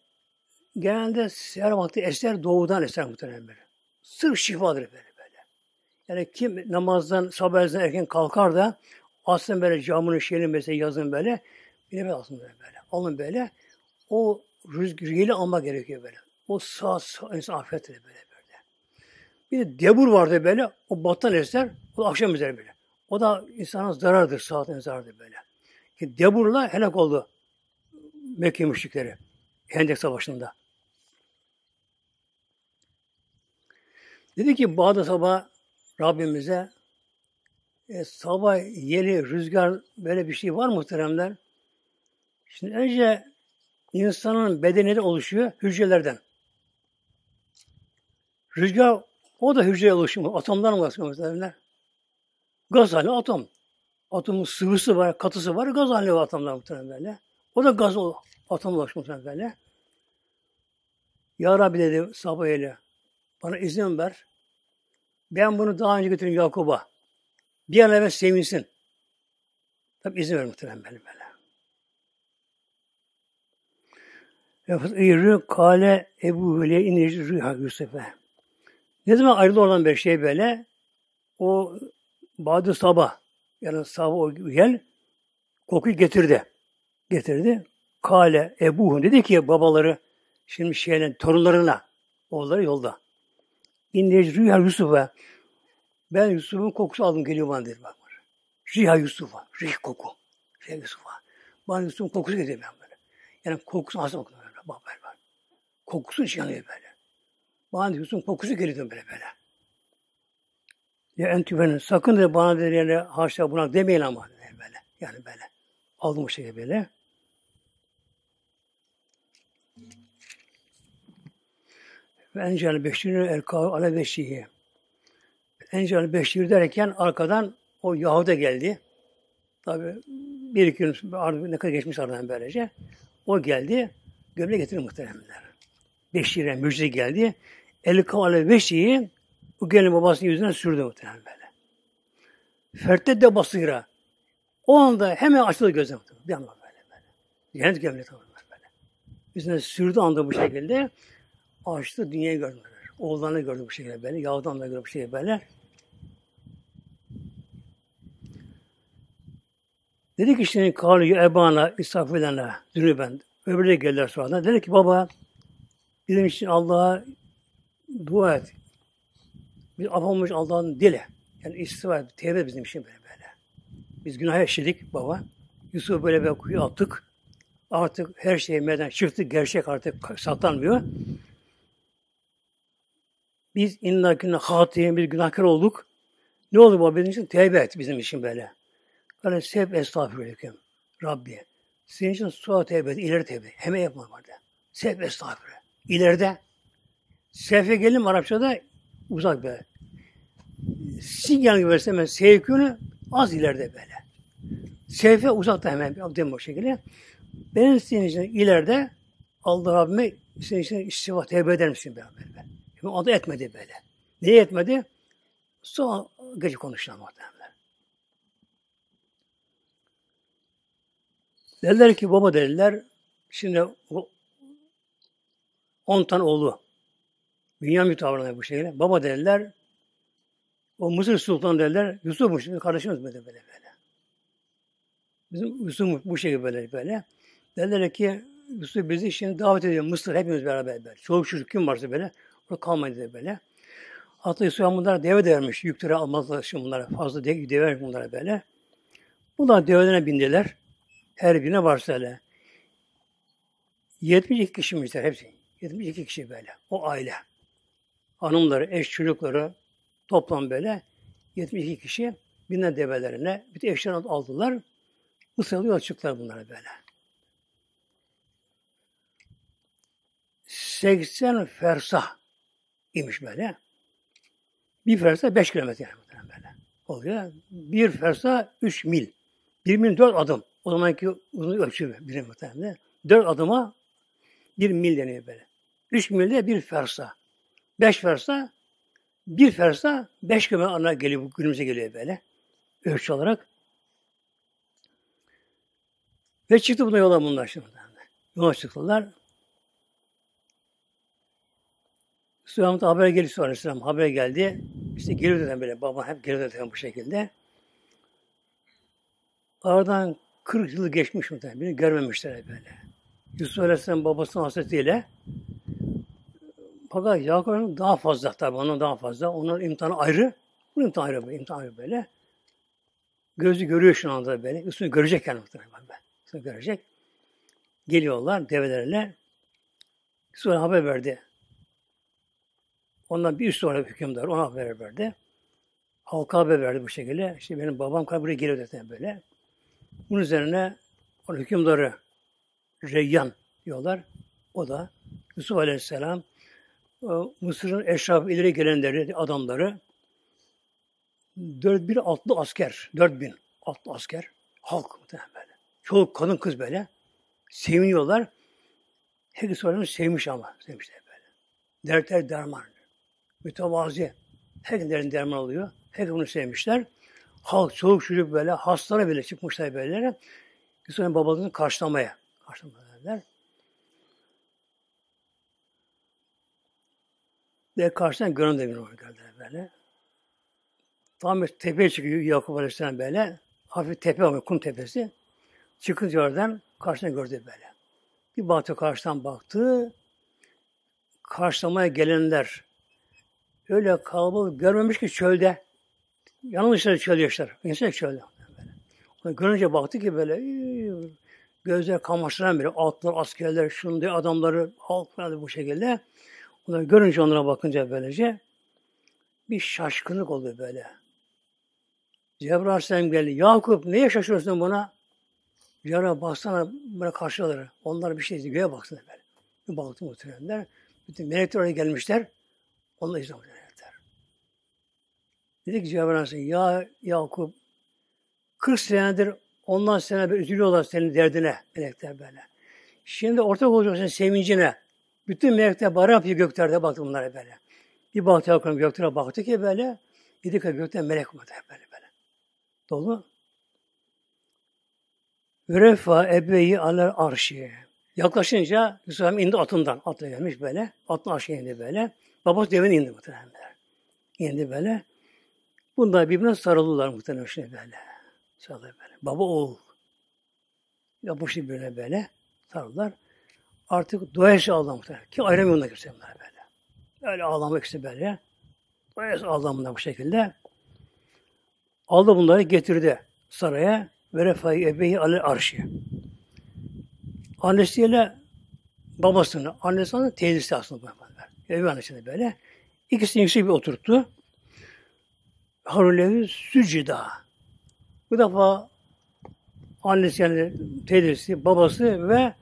genelde seher vakti eser doğudan eser muhtemelen böyle. Sırf şifadır böyle böyle. Yani kim namazdan sabah ezan erken kalkar da aslında böyle camını şiirin mesela yazın böyle. Bir de aslında böyle. Alın böyle. O yeli alma gerekiyor böyle. O sağ sağ insan afiyet böyle böyle. Bir de debur vardı böyle. O battan eser. O akşam üzeri böyle. O da insana zarardır. Saatin zarardır böyle. Ki deburla helak oldu Mekke müşrikleri. Hendek Savaşı'nda. Dedi ki Bağdat sabah Rabbimize e, sabah yeli, rüzgar böyle bir şey var muhteremler. Şimdi önce İnsanın bedeni de oluşuyor? Hücrelerden. Rüzgar o da hücre oluşumu. Atomlar mı Atomdan oluşuyor. Gaz hali atom. Atomun sıvısı var, katısı var, gaz hali var atomdan muhtemelen böyle. O da gaz atom oluşmuş böyle. Ya Rabbi dedi sabah eyle. Bana izin ver. Ben bunu daha önce götüreyim Yakub'a. Bir an evvel sevinsin. Tabi izin ver muhtemelen böyle. Lafız İrü kale Ebu Hülye inici rüya Yusuf'e. Ne zaman ayrıldı olan bir şey böyle? O Badı Sabah yani sabah o gel kokuyu getirdi. Getirdi. Kale Ebuhun dedi ki babaları şimdi şeyin torunlarına oğulları yolda. İnne rüya Yusuf'a ben Yusuf'un kokusu aldım geliyor bana dedi. Bak. Riha Yusuf'a. Rih koku. Riha Yusuf'a. Bana Yusuf'un kokusu geliyor ben böyle. Yani kokusu hasta kokusu bak böyle bak. Kokusu yanıyor böyle. Bana diyorsun kokusu geliyor böyle böyle. Ya entübenin sakın da bana dedi yani haşa buna demeyin ama dedi böyle. Yani böyle. Aldım o şekilde böyle. Ve encel beşirini erkav ale beşihi. Encel beşir derken arkadan o Yahuda geldi. Tabi bir iki gün ne kadar geçmiş aradan böylece. O geldi gömle getirir muhteremler. Beşir'e müjde geldi. El kavale beşiği, o gelin babasının yüzüne sürdü muhterem böyle. Fertte de basıra. O anda hemen açıldı gözler muhterem. Bir anda böyle böyle. Cennet gömle tabii böyle. Yüzüne sürdü anda bu şekilde açtı dünyayı gördü. Oğullarını gördü bu şekilde böyle. Yavrudan da gördü bu şekilde böyle. Dedi ki şimdi kalu ebana, israfilana, zünüben. Öbürüne geldiler sonra. Dedi ki baba bizim için Allah'a dua et. Biz affolmuş Allah'ın dile. Yani istiğfar et. Tevbe bizim için böyle böyle. Biz günah işledik baba. Yusuf böyle bir kuyu attık. Artık her şey meydan çıktı. Gerçek artık saklanmıyor. Biz inna künne hatiyen bir günahkar olduk. Ne oldu baba bizim için? Tevbe et bizim için böyle. Yani seb estağfurullah. Rabbim. Senin için suğa tevbe ileri tevbe Hemen yapma vardı. Sevbe estağfurullah. İleride. Sefe gelin Arapçada uzak be. Sinyal gibi verse hemen sevkünü az ileride böyle. Sefe da hemen yaptığım o şekilde. Benim senin için ileride Allah Rabbime senin için istiva tevbe eder misin be ben? Şimdi adı etmedi böyle. Niye etmedi? Sonra gece konuştu ama Derler ki baba dediler, şimdi o on tane oğlu. Dünya tavrına bu şekilde. Baba dediler, o Mısır Sultan dediler, Yusuf'muş, kardeşimiz böyle böyle böyle. Bizim Yusuf bu şekilde böyle böyle. Derler ki Yusuf bizi şimdi davet ediyor Mısır hepimiz beraber böyle. Çoluk çocuk kim varsa böyle. Orada kalmayın dedi böyle. Hatta Yusuf bunlara deve dermiş. Yükleri almazlar şimdi bunlara. Fazla de, deve bunlara böyle. Bunlar develerine bindiler. Her birine varsa öyle. 72 kişi müşter hepsi. 72 kişi böyle. O aile. Hanımları, eş çocukları toplam böyle 72 kişi bina develerine bir de aldılar. Mısırlı yola çıktılar bunlara böyle. 80 fersah imiş böyle. Bir fersa 5 kilometre yani böyle. Oluyor. Bir fersa 3 mil. 1 mil 4 adım. O zamanki uzun ölçü birim muhtemelen. Dört adıma bir mil deniyor böyle. Üç milde bir fersa. Beş fersa, bir fersa beş kilometre ana geliyor, günümüze geliyor böyle. Ölçü olarak. Ve çıktı buna yola bunlar şimdi. Yola çıktılar. Süleyman'da haber geldi sonra haber geldi. İşte geliyor dedim böyle baba hep geliyor dedim bu şekilde. Aradan 40 yılı geçmiş muhtemelen. Beni görmemişler böyle. Yusuf Aleyhisselam babasının hasretiyle fakat Yakup daha fazla tabi ondan daha fazla. Onlar imtihanı ayrı. Bu imtihan ayrı böyle. Imtihan ayrı böyle. Gözü görüyor şu anda böyle. Üstünü görecek yani muhtemelen ben. Üstünü görecek. Geliyorlar develerle. Sonra haber verdi. Ondan bir sonra hükümdar ona haber verdi. Halka haber verdi bu şekilde. İşte benim babam buraya geliyor zaten böyle. Bunun üzerine onun hükümdarı Reyyan diyorlar. O da Yusuf Aleyhisselam e, Mısır'ın eşraf ileri gelenleri, adamları 4 bin altlı asker, 4 bin altlı asker, halk muhtemelen böyle. Çoluk, kadın, kız böyle. Seviniyorlar. Herkes oranı sevmiş ama, sevmişler böyle. Dertler derman. Mütevazi. Herkes derman oluyor. Herkes bunu sevmişler. Halk, çoluk çocuk böyle, hastalara bile çıkmışlar böyle. Yusuf'un babasını karşılamaya. Karşılamaya Ve karşıdan gören de oraya geldiler böyle. Tam bir tepe çıkıyor Yakup Aleyhisselam böyle. Hafif tepe ama kum tepesi. Çıkınca oradan karşına gördü böyle. Bir baktı karşıdan baktı. Karşılamaya gelenler öyle kalabalık görmemiş ki çölde. Yanında işte çöl yaşlar. İnsan çölde. Onu görünce baktı ki böyle gözler kamaştıran biri. Altlar, askerler, şunu diye adamları falan bu şekilde. Onları görünce onlara bakınca böylece bir şaşkınlık oldu böyle. Cebrail Aleyhisselam geldi. Yakup neye şaşırıyorsun buna? Cebrail baksana buna karşıları. Onlar bir şey göğe baksana böyle. Bir baktı muhtemelenler. Bütün melekler oraya gelmişler. Onlar izin Dedi ki Cebrail ya Yakup 40 senedir ondan sene bir üzülüyorlar senin derdine melekler böyle. Şimdi ortak olacaksın sevincine. Bütün melekler bari yapıyor göklerde baktı bunlara böyle. Bir baktı Yakup göklere baktı ki böyle. Dedi ki gökten melek vardı böyle böyle. Dolu. Refa ebeyi aler arşi. Yaklaşınca Yusuf indi atından. Atla gelmiş böyle. Atla aşağı indi böyle. Babası devin indi bu muhtemelen. İndi böyle. Bunlar birbirine sarılırlar muhtemelen şimdi böyle. Sarılır böyle. Baba oğul. Yapmış birbirine böyle. Sarılırlar. Artık doyası ağlar muhtemelen. ki ayrılmıyor onunla kimse bunlar böyle. Öyle ağlamak işte böyle. Doyası ağlamından bu şekilde. Aldı bunları getirdi saraya. Ve refahı ebeyi ale arşi. Annesiyle babasını, annesi teyzesi aslında. bu Evi annesini böyle. İkisini yüksek bir oturttu. Harulevi Sücida. Bu defa annesi yani teyzesi, babası ve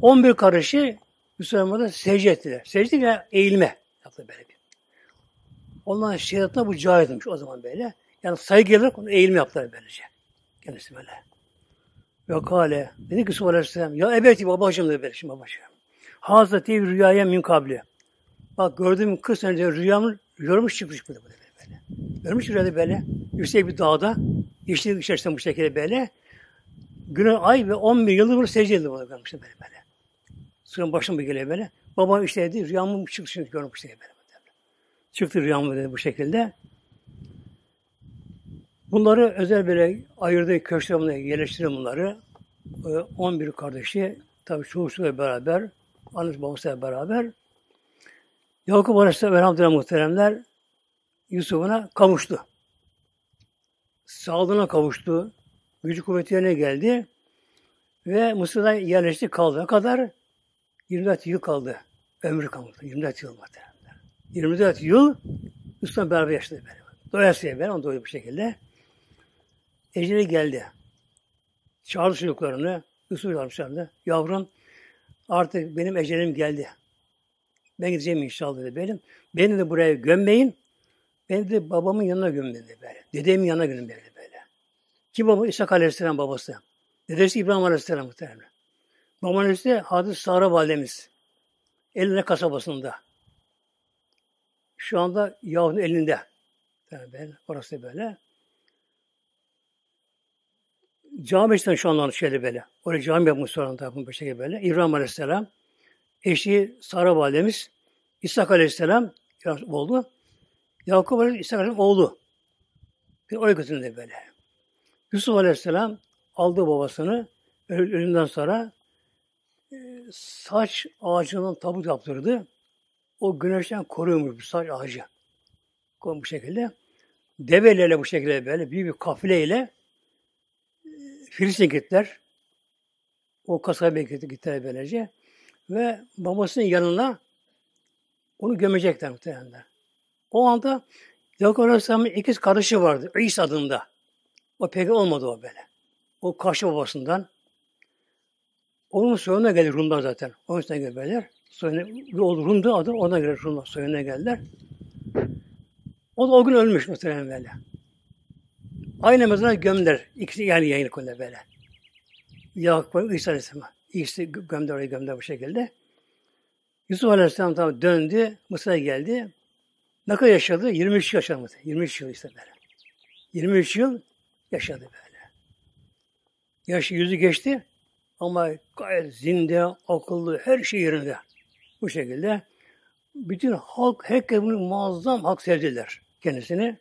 11 karışı Müslümanlara secde ettiler. Secde ile eğilme yaptı böyle bir. Onların şeriatına bu caizmiş o zaman böyle. Yani saygıyla onu eğilme yaptılar böylece. Kendisi böyle. Ve kale, dedi ki Aleyhisselam, ya evet babacığım dedi böyle şimdi babacığım. Hazreti rüyaya min kabli. Bak gördüğüm 40 önce rüyamı görmüş çıkmış bu dedi şöyle. Görmüş şurada böyle. Yüksek bir dağda. Yeşillik içerisinde bu şekilde böyle. Güne ay ve 11 yıldır bunu secde edildi bana görmüşler böyle böyle. Sonra başına mı geliyor böyle. Babam işte dedi rüyamın çıktı şimdi görmüş dedi böyle. Çıktı rüyamı dedi bu şekilde. Bunları özel böyle ayırdığı köşelerine yerleştirir bunları. 11 ee, kardeşi tabii çoğusuyla beraber, annesi babasıyla beraber. Yakup Aleyhisselam velhamdülillah muhteremler Yusuf'una kavuştu. Sağlığına kavuştu. Gücü kuvvetlerine geldi. Ve Mısır'da yerleşti kaldığına kadar 24 yıl kaldı. Ömrü kaldı. 24 yıl muhtemelen. 24 yıl Yusuf'la beraber yaşadı. Doyasıya ben onu doydu bu şekilde. Eceli geldi. Çağırdı çocuklarını. Yusuf çağırmışlardı. Yavrum artık benim ecelim geldi. Ben gideceğim inşallah dedi benim. Beni de buraya gömmeyin. Beni de babamın yanına gömün böyle. Dedemin yanına gömün böyle Kim Ki baba İshak Aleyhisselam babası. Dedesi İbrahim Aleyhisselam muhtemelen. Babamın ise Hadis Sahra validemiz. Eline kasabasında. Şu anda Yahudin elinde. Yani böyle, orası böyle. Cami işte şu anda şeyde böyle. Oraya cami yapmış sonra tarafın bir şekilde böyle. İbrahim Aleyhisselam, eşi Sara validemiz, İshak Aleyhisselam oldu. Yakup Aleyhisselam oğlu. Bir oy gözünde böyle. Yusuf Aleyhisselam aldı babasını ölümden sonra e, saç ağacından tabut yaptırdı. O güneşten koruyormuş bu saç ağacı. Bu şekilde. Develerle bu şekilde böyle büyük bir kafileyle e, Filistin gittiler. O kasaba gittiler böylece. Ve babasının yanına onu gömecekler muhtemelen. O anda Yakup Aleyhisselam'ın ikiz kardeşi vardı. İsa adında. O peki olmadı o böyle. O karşı babasından. Onun soyuna gelir Rum'dan zaten. Onun soyuna gelirler. Soyuna, o Rum'da adı ona gelir Rum'dan. Soyuna geldiler. O da o gün ölmüş muhtemelen böyle. Aynı mezara gömdüler. İkisi yani yayın koydular böyle. Yakup İsa Aleyhisselam'a. İkisi gömdüler oraya gömdüler bu şekilde. Yusuf Aleyhisselam tam döndü. Mısır'a geldi. Ne kadar yaşadı? 23 yıl yaşadı. 23 yıl işte böyle. 23 yıl yaşadı böyle. Yaşı yüzü geçti ama gayet zinde, akıllı, her şey yerinde. Bu şekilde bütün halk, herkes bunu muazzam hak sevdiler kendisini.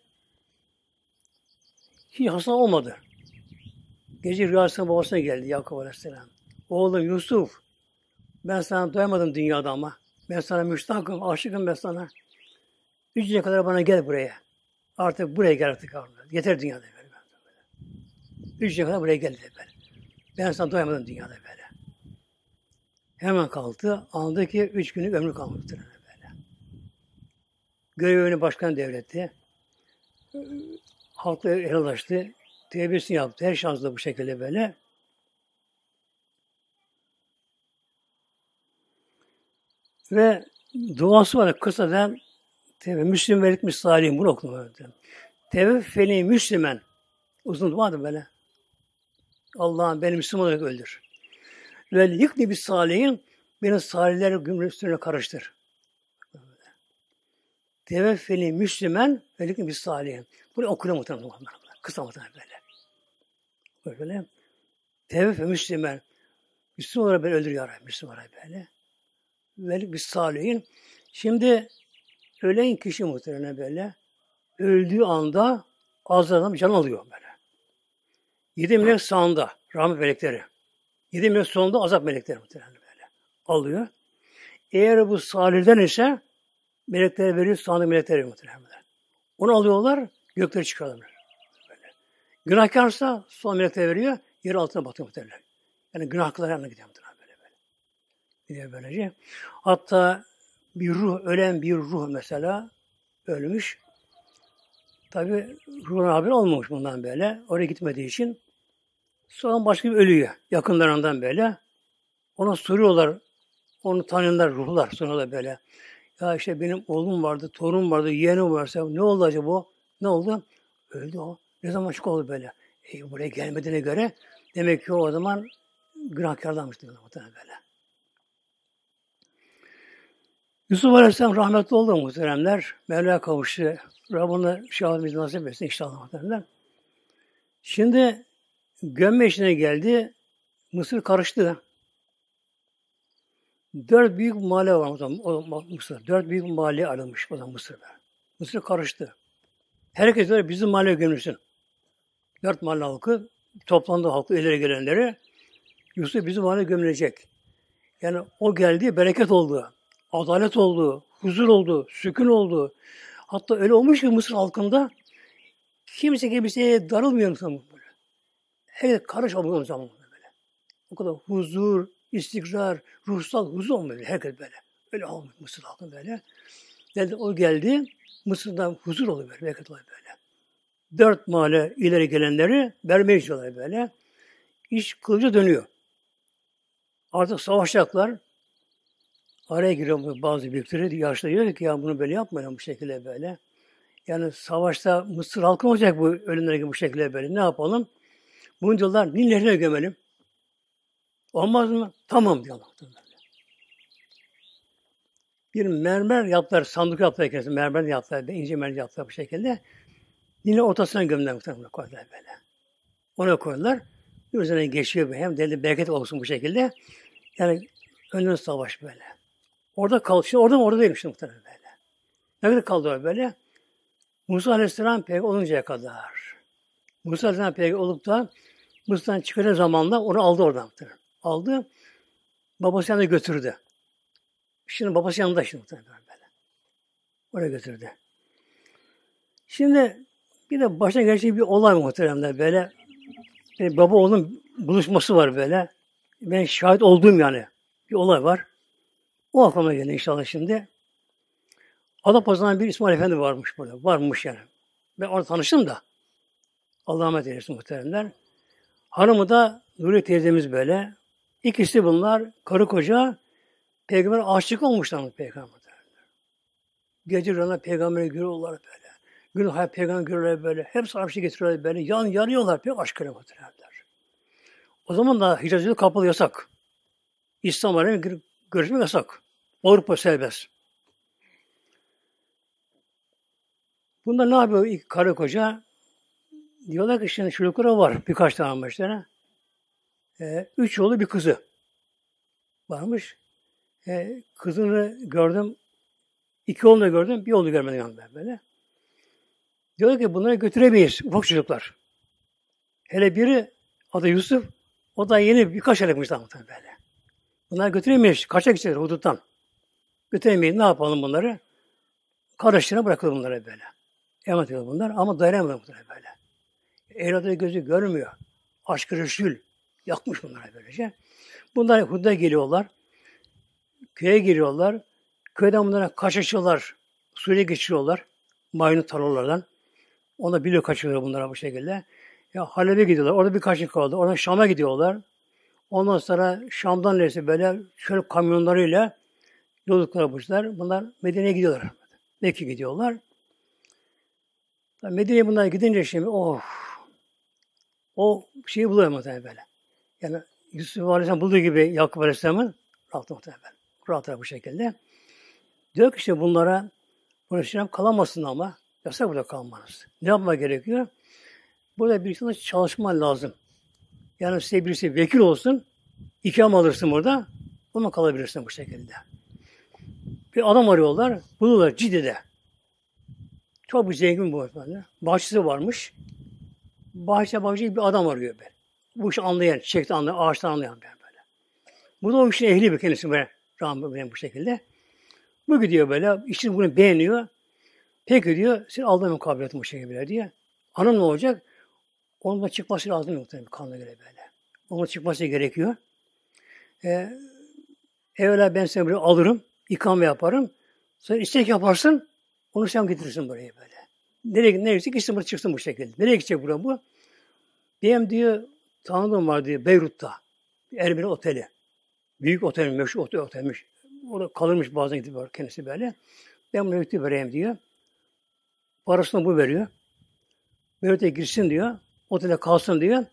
Hiç hasta olmadı. Gece rüyasına babasına geldi Yakup Aleyhisselam. Oğlum Yusuf, ben sana doyamadım dünyada ama. Ben sana müştakım, aşıkım ben sana. Üçüne kadar bana gel buraya. Artık buraya gel artık. Artık. Yeter dünyada böyle. Üçüne kadar buraya gel dedi böyle. Ben sana doyamadım dünyada böyle. Hemen kalktı. Anladı ki üç günlük ömrü kalmıştır böyle. Görevini başkan devretti. Halkla helallaştı. Tevbesini yaptı. Her şansla bu şekilde böyle. Ve duası var kısadan Tevbe Müslüm velik misali bunu okuma. Tevbe feni Müslümen. Uzun vardı böyle. Allah'ım beni Müslüman olarak öldür. Ve yıkni bir salihin beni salihler gümrüsüne karıştır. Tevbe feni Müslümen ve yıkni bir salihin. Bunu okuyor muhtemelen. Kısa muhtemelen böyle. Böyle. Tevbe Müslümen. Müslüman olarak beni öldür ya Rabbi. Müslüman olarak böyle. Velik bir salihin. Şimdi Ölen kişi muhtemelen böyle öldüğü anda azradan can alıyor böyle. Yedi melek sağında rahmet melekleri. Yedi melek sonunda azap melekleri muhtemelen böyle alıyor. Eğer bu salirden ise melekleri veriyor, sağında melekleri muhtemelen. Onu alıyorlar, gökleri çıkarıyorlar. Böyle. Günahkarsa son melekleri veriyor, yer altına batıyor muhtemelen. Yani günahlar yanına gidiyor muhtemelen böyle böyle. Gidiyor böylece. Hatta bir ruh, ölen bir ruh mesela ölmüş. Tabi ruhun haber olmamış bundan böyle. Oraya gitmediği için. Sonra başka bir ölüyor. Yakınlarından böyle. Ona soruyorlar. Onu tanıyanlar ruhlar da böyle. Ya işte benim oğlum vardı, torun vardı, yeğenim varsa ne oldu acaba o? Ne oldu? Öldü o. Ne zaman çık oldu böyle? E, buraya gelmediğine göre demek ki o, o zaman günahkarlanmıştı böyle. Yusuf Aleyhisselam rahmetli oldu muhteremler. Mevla kavuştu. Rabbine şahadımız nasip etsin inşallah muhteremler. Şimdi gömme işine geldi. Mısır karıştı. Dört büyük mahalle var o zaman, Mısır. Dört büyük mahalle alınmış o zaman Mısır'da. Mısır karıştı. Herkes böyle bizim mahalleye gömülsün. Dört mahalle halkı toplandı halkı ileri gelenleri. Yusuf bizim mahalle gömülecek. Yani o geldi bereket oldu adalet oldu, huzur oldu, sükun oldu. Hatta öyle olmuş ki Mısır halkında kimse kimseye darılmıyor musun böyle. Herkes karış olmuyor zaman böyle. O kadar huzur, istikrar, ruhsal huzur olmuyor böyle. Herkes böyle. Öyle olmuş Mısır halkında böyle. Geldi, o geldi. Mısır'dan huzur oluyor böyle. Bereket oluyor böyle. Dört mahalle ileri gelenleri vermeye çalışıyorlar böyle. İş kılıcı dönüyor. Artık savaşacaklar. Araya giriyor bazı büyükleri. Yaşlı diyor ki ya bunu böyle yapmayalım bu şekilde böyle. Yani savaşta Mısır halkı olacak bu ölümler gibi bu şekilde böyle. Ne yapalım? Bunu diyorlar Nil Nehri'ne gömelim. Olmaz mı? Tamam diyorlar. Bir mermer yaptılar, sandık yaptılar kendisi. Mermer yaptılar, ince mermer yaptılar bu şekilde. Nil'in ortasına gömdüler muhtemelen koydular böyle. Ona koydular. Bir üzerine geçiyor hem deli bereket olsun bu şekilde. Yani önün savaş böyle. Orada kaldı. Şimdi orada mı orada değilmiş muhtemelen böyle. Ne kadar kaldı böyle? Musa Aleyhisselam peygamber oluncaya kadar. Musa Aleyhisselam peygamber olup da Mısır'dan çıkacağı zamanla onu aldı oradan. Muhtemelen. Aldı. Babası yanına götürdü. Şimdi babası yanında şimdi muhtemelen böyle. Oraya götürdü. Şimdi bir de başına gerçek bir olay muhteremler böyle. Yani baba oğlum buluşması var böyle. Ben şahit olduğum yani. Bir olay var. O aklıma geldi inşallah şimdi. Adapazarı'ndan bir İsmail Efendi varmış burada. Varmış yani. Ben orada tanıştım da. Allah rahmet eylesin muhteremler. Hanımı da Nuri teyzemiz böyle. İkisi bunlar karı koca peygamber aşık olmuşlar peygamber. Gece rana peygamberi görüyorlar böyle. Gün hayat peygamberi görüyorlar böyle. Hepsi arşı şey getiriyorlar böyle. Yan yarıyorlar pek aşkına muhteremler. O zaman da hicazcılık kapalı yasak. İslam alemine Görüşmek yasak. Avrupa serbest. Bunda ne yapıyor ilk karı koca? Diyorlar ki şimdi çocuklara var birkaç tane amaçlara. Ee, üç oğlu bir kızı varmış. Ee, kızını gördüm. İki oğlunu gördüm. Bir oğlunu görmedim yanımda böyle. Diyorlar ki bunları götüremeyiz. Ufak çocuklar. Hele biri adı Yusuf. O da yeni birkaç aylıkmış daha böyle. Bunlar götüremeyiz. Kaçak içeri huduttan. Götüremeyiz. Ne yapalım bunları? Kardeşlerine bırakalım bunları böyle. Emanet ediyor bunlar ama dayanamıyor bunları böyle. Evladı gözü görmüyor. Aşkı Resul yakmış bunları böylece. Bunlar Hud'a geliyorlar. Köye giriyorlar. Köyden bunlara kaçışıyorlar. Suriye geçiyorlar. Mayunu tarlalardan. Ona bile kaçıyorlar bunlara bu şekilde. Ya Halep'e gidiyorlar. Orada bir kaçış kaldı. Oradan Şam'a gidiyorlar. Ondan sonra Şam'dan neresi böyle şöyle kamyonlarıyla yolculuklar yapmışlar. Bunlar Medine'ye gidiyorlar. Mekke gidiyorlar. Medine'ye bunlar gidince şimdi oh o şeyi buluyor muhtemelen böyle. Yani Yusuf Aleyhisselam bulduğu gibi Yakup Aleyhisselam'ın rahat muhtemelen. Rahat bu şekilde. Diyor ki işte bunlara bunu şimdi kalamazsın ama yasak burada kalmanız. Ne yapma gerekiyor? Burada bir çalışman lazım. Yani size birisi vekil olsun, ikram alırsın burada, onunla kalabilirsin bu şekilde. Bir adam arıyorlar, buluyorlar, Cide'de. Çok bir zengin bu efendim. Bahçesi varmış. Bahçe bahçe bir adam arıyor ben. Bu işi anlayan, çiçekten anlayan, ağaçtan anlayan ben böyle. Bu da o işin ehli bir kendisi böyle. Rahmet bu şekilde. Bu gidiyor böyle, işin bunu beğeniyor. Peki diyor, seni aldım kabiliyetim bu şekilde diye. Hanım ne olacak? Onun da çıkması lazım muhtemelen kanla göre böyle. Onun çıkması gerekiyor. Ee, evvela ben seni buraya alırım, ikame yaparım. Sonra istek yaparsın, onu sen getirirsin buraya böyle. Nereye, nereye gitsin, buraya çıksın bu şekilde. Nereye gidecek buraya bu? Benim diyor, tanıdığım var diyor, Beyrut'ta. Ermeni oteli. Büyük otel, meşhur otel, otelmiş. Orada kalırmış bazen gidip kendisi böyle. Ben bunu vereyim diyor. Parasını bu veriyor. Beyrut'a girsin diyor. Ortada kalsın diye.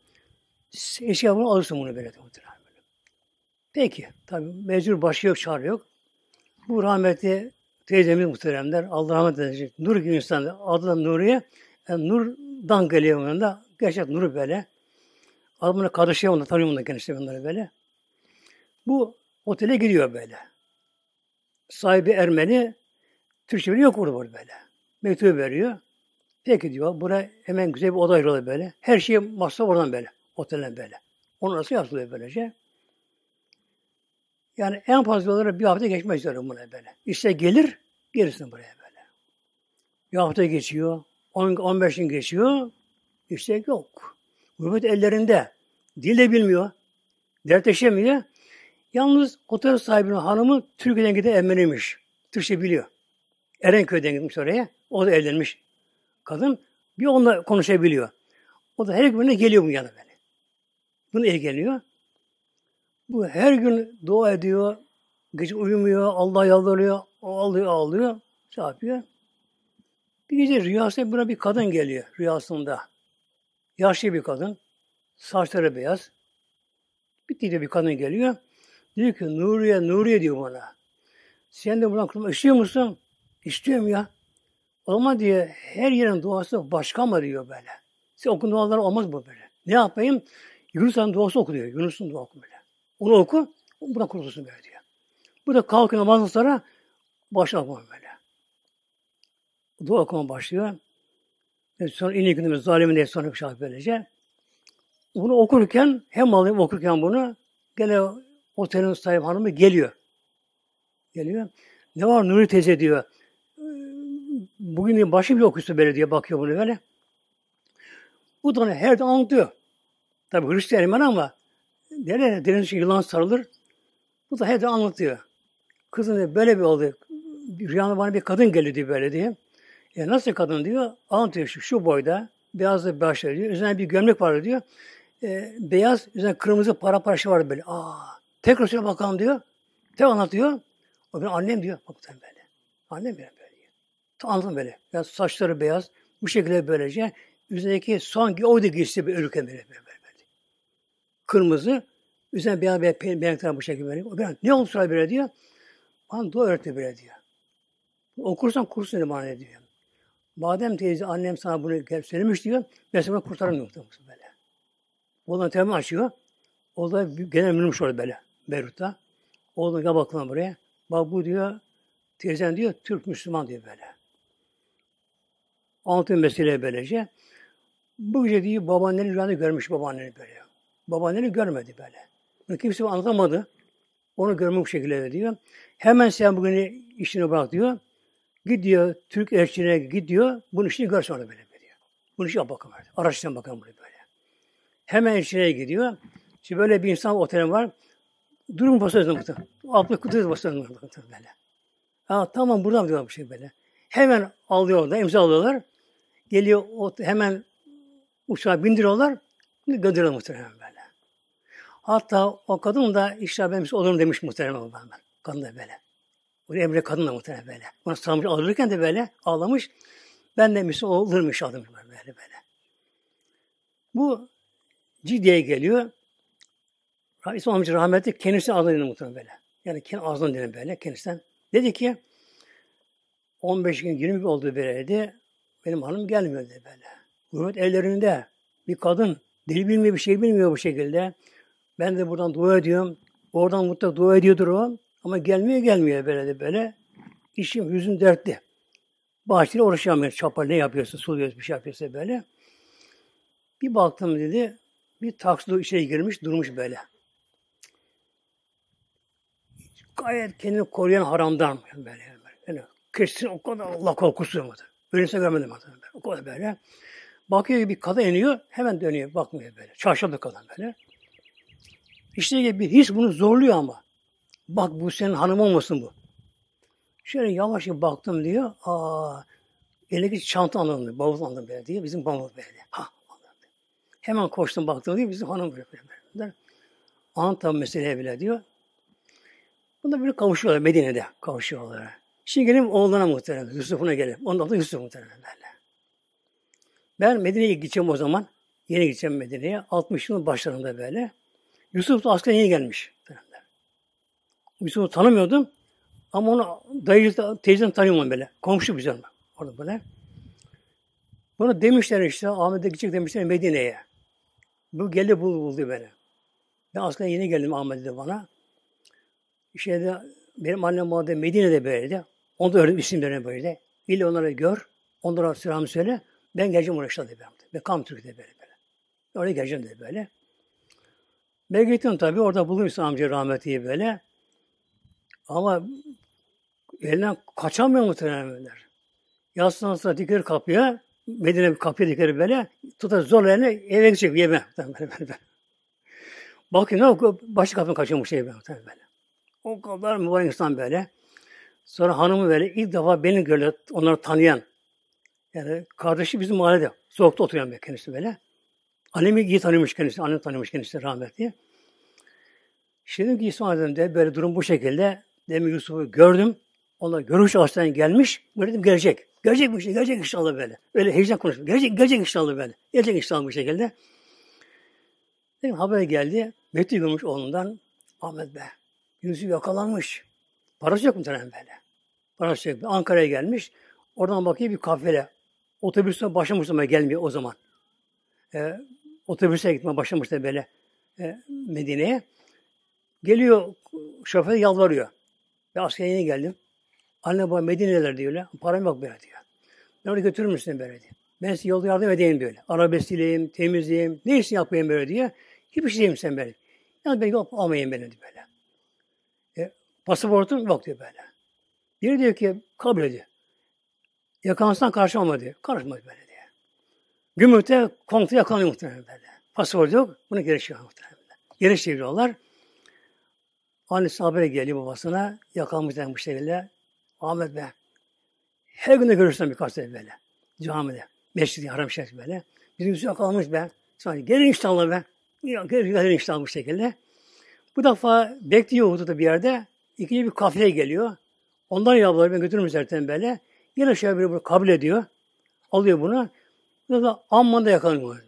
Eşya bunu alırsın bunu böyle. böyle. Peki. Tabi mecbur başı yok, çare yok. Bu rahmeti teyzemiz muhteremler. Allah rahmet eylesin. Nur gibi insan. Adı da Nuriye. Yani e, nurdan geliyor onun da. Gerçek nuru böyle. Adamına kardeşi onu tanıyor onu kendisi bunları böyle. Bu otele giriyor böyle. Sahibi Ermeni Türkçe bile yok orada böyle. Mektubu veriyor. Peki diyor. Buraya hemen güzel bir oda ayrılıyor böyle. Her şey masraf oradan böyle. Otelden böyle. Onun arası yazılıyor böylece. Yani en fazla olarak bir hafta geçmek istiyorum buna böyle. İşte gelir, gelirsin buraya böyle. Bir hafta geçiyor, 10, 15 gün geçiyor, işte yok. Gurbet ellerinde. Dil de bilmiyor. Dertleşemiyor. Yalnız otel sahibinin hanımı Türkiye'den giden Ermeniymiş. Türkçe biliyor. Erenköy'den gitmiş oraya. O da evlenmiş kadın bir onunla konuşabiliyor. O da her gün geliyor bu yana böyle. Bunu ilgileniyor. Bu her gün dua ediyor. Gece uyumuyor. Allah yalvarıyor. Ağlıyor ağlıyor. Şey yapıyor. Bir gece rüyasında buna bir kadın geliyor rüyasında. Yaşlı bir kadın. Saçları beyaz. Bir de bir kadın geliyor. Diyor ki Nuriye, Nuriye diyor bana. Sen de buradan kurtulmak istiyor musun? İstiyorum ya. Ama diyor her yerin duası başka mı diyor böyle. Siz okun duaları olmaz bu böyle. Ne yapayım? Yunus'un duası oku diyor. Yunus'un duası oku böyle. Onu oku, buna kurtulsun böyle diyor. Bu da kalkın namazdan sonra başla bu böyle. Dua okuma başlıyor. Ve sonra inik günümüz zalimin diye sonra şah böylece. Bunu okurken hem alayım okurken bunu gene otelin sahip hanımı geliyor. Geliyor. Ne var Nuri teyze diyor. Bugün de başı bile okusu böyle diye bakıyor bunu böyle. Bu da her de anlatıyor. Tabi Hristiyan Ermen ama nereye deniz yılan sarılır. Bu da her de anlatıyor. Kızım böyle bir oldu. Rüyamda bana bir kadın geldi diye böyle diye. E nasıl kadın diyor? Anlatıyor şu, şu boyda. Beyaz bir başlıyor. diyor. Üzerine bir gömlek var diyor. E, beyaz, üzerine kırmızı para parça var böyle. Aa, tekrar şuna bakalım diyor. Tekrar anlatıyor. O benim annem diyor. Bak böyle. Annem benim. Anladın böyle. Yani saçları beyaz. Bu şekilde böylece üzerindeki sanki o da giysi bir ölüken böyle, böyle, böyle, Kırmızı. Üzerine beyaz beyaz benekler bu şekilde böyle. O ben, ne oldu sonra böyle diyor. Bana dua öğretti böyle diyor. Okursan kursun bana diyor. Madem teyze annem sana bunu söylemiş diyor. Ben sana kurtaramıyorum böyle. Oğlan telefonu açıyor. O da genel mülim şöyle böyle. Beyrut'ta. Oğlan gel bakalım buraya. Bak bu diyor teyzen diyor Türk Müslüman diyor böyle. Altı mesele böylece. Bu gece diyor babaanneni rüyada görmüş babaanneni böyle. Babaanneni görmedi böyle. Bunu kimse anlamadı. Onu görmüş bu şekilde diyor. Hemen sen bugün işini bırak diyor. Gidiyor Türk elçiliğine gidiyor. Bunun işini gör sonra böyle diyor. Bunun işini bakalım. Araştırın bakalım bunu böyle. Hemen elçiliğe gidiyor. Şimdi böyle bir insan otelim var. Durum basıyorsun muhtemelen. Abdülk Kudüs basıyorsun muhtemelen böyle. Ha, tamam buradan diyor bir şey böyle. Hemen alıyorlar, imza alıyorlar. Geliyor o hemen uçağa bindiriyorlar. Gönderiyorlar muhtemelen böyle. Hatta o kadın da işte benim olurum demiş muhtemelen o benden. Kadın da böyle. O Emre kadın da muhtemelen böyle. Ona sarmış ağlarken de böyle ağlamış. Ben de Müslüman olurum inşallah böyle böyle. Bu ciddiye geliyor. İsmail amca rahmetli kendisi ağzına muhtemelen böyle. Yani kendi ağzından dinle böyle kendisinden. Dedi ki 15 gün 20 gün oldu böyleydi. Benim hanım gelmiyor dedi böyle. Gurbet evlerinde bir kadın dil bilmiyor bir şey bilmiyor bu şekilde. Ben de buradan dua ediyorum. Oradan mutlaka dua ediyordur o. Ama gelmiyor gelmiyor böyle de böyle. İşim yüzüm dertli. Bahçede uğraşamıyor. Çapa ne yapıyorsun, suluyorsun, bir şey yapıyorsa böyle. Bir baktım dedi, bir taksi içeri girmiş, durmuş böyle. Gayet kendini koruyan haramdan böyle. Yani kesin o kadar Allah korkusu vardı. Öyleyse görmedim hatırlıyorum. O kadar böyle. Bakıyor bir kadın iniyor, hemen dönüyor, bakmıyor böyle. Çarşaf kadın böyle. İşte bir his bunu zorluyor ama. Bak bu senin hanım olmasın bu. Şöyle yavaş yavaş baktım diyor. Aa, elindeki çanta alındı, bavul alındı böyle diye. Bizim bavul böyle. Ha, alındı. Hemen koştum baktım diyor. Bizim hanım böyle böyle. böyle. Anlatam meseleye bile diyor. Bunda bir kavuşuyorlar Medine'de. Kavuşuyorlar. Şimdi gelelim oğlana muhterem. Yusuf'una gelelim. Onun adı Yusuf muhterem Ben Medine'ye gideceğim o zaman. Yeni gideceğim Medine'ye. 60 yılın başlarında böyle. Yusuf da askere yeni gelmiş. Yusuf'u tanımıyordum. Ama onu dayı, teyzem tanıyorum böyle. Komşu güzel mi? Orada böyle. Buna demişler işte Ahmet'e gidecek demişler Medine'ye. Bu geldi bul buldu beni. Ben askere yeni geldim Ahmet'e bana. Şeyde de, benim annem vardı Medine'de böyleydi. Onu da öğretmiş isimlerine böyle. İlle onları gör, onlara selam söyle. Ben geleceğim uğraşta dedi. Ve kam Türk'te böyle böyle. Oraya geleceğim dedi böyle. Ben gittim tabii. Orada buldum İslam amca rahmetliyi böyle. Ama elinden kaçamıyor mu böyleler. Yatsıdan sonra diker kapıya. Medine kapıya diker böyle. Tutar zor eline eve gidecek yeme. <laughs> Böyle böyle böyle. Bakın ne başı kapının kaçıyormuş şey böyle. O kadar mübarek insan böyle. Sonra hanımı böyle ilk defa beni gördü, onları tanıyan. Yani kardeşi bizim mahallede. Soğukta oturuyor kendisi böyle. Annemi iyi tanımış kendisi, annem tanımış kendisi rahmetli. Şimdi ki İsmail de böyle durum bu şekilde. Demin Yusuf'u gördüm. onlar görüş ağaçtan gelmiş. Bu dedim gelecek. Gelecek bu şey, gelecek inşallah böyle. Öyle heyecan konuştum. Gelecek, gelecek inşallah böyle. Gelecek inşallah bu şekilde. Dedim haber geldi. Mektup olmuş oğlundan. Ahmet be. Yusuf yakalanmış. Parası yok muhtemelen böyle. Parası yok. Ankara'ya gelmiş. Oradan bakıyor bir kafede. Otobüsle başlamış ama gelmiyor o zaman. Ee, otobüse gitme başlamış da böyle e, Medine'ye. Geliyor şoför yalvarıyor. Ve askere yeni geldim. Anne baba Medine'ler diyorlar. Param yok böyle diyor. Ben onu götürür müsün böyle diyor. Ben size yolda yardım edeyim böyle. Araba temizleyeyim, ne işini yapayım böyle diye. Hiçbir şey sen böyle. Yani ben yok almayayım böyle diyor böyle. Pasaportun yok diyor böyle. Biri diyor ki kabul ediyor. Yakansından karşılamadı diyor. Karşılamadı böyle diyor. Gümrükte komutu yakalanıyor muhtemelen böyle. Pasaport yok. Bunu geri çeviriyor muhtemelen. Geri çeviriyorlar. Annesi haber geliyor babasına. Yakalanmış bu şekilde. Ahmet be. Her gün de görürsün birkaç sene böyle. Camide. Meşridi, haram şerif böyle. Bizim yakalanmış be. Sonra gelin inşallah be. Ya, gelin inşallah bu şekilde. Bu defa bekliyor Uhud'da bir yerde. İkinci bir kafile geliyor. Ondan yalvarıyor. Ben götürürüm zaten böyle. Yine şöyle bir bunu kabul ediyor. Alıyor bunu. Ve da Amman'da yakalanıyor.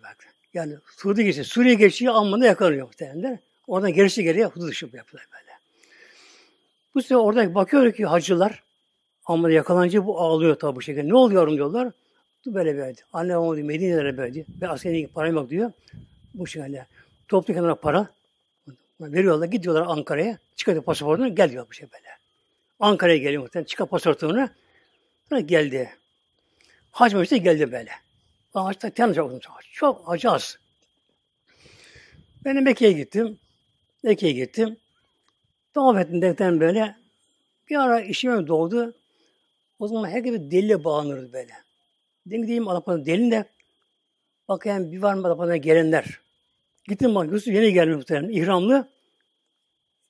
Yani Suriye geçiyor. Suriye geçiyor Amman'da yakalanıyor muhtemelen. Oradan gerisi geriye hudut dışı yapıyorlar böyle. Bu sefer orada bakıyor ki hacılar Amman'da yakalanınca bu ağlıyor tabi bu şekilde. Ne oluyor diyorlar. Böyle böyle. Anne babam diyor. Medine'lere böyle diyor. Ben askerliğe parayı bak diyor. Bu şekilde. Toplu kenara para. Veriyorlar, gidiyorlar Ankara'ya. Çıkartıyor pasaportunu, gel diyor bu şey böyle. Ankara'ya geliyor muhtemelen. Çıkar pasaportunu. Sonra geldi. Hac meclisi geldi böyle. Ben haçta tanıcı oldum. Çok acı az. Ben de Mekke'ye gittim. Mekke'ye gittim. Tavaf ettim dedikten böyle. Bir ara işime doğdu. O zaman her gibi deliyle bağlanırız böyle. Dedim gideyim Alapa'nın delinde. Bakayım bir var mı alapana gelenler. Gittim bak Yusuf yeni gelmiş muhtemelen. İhramlı.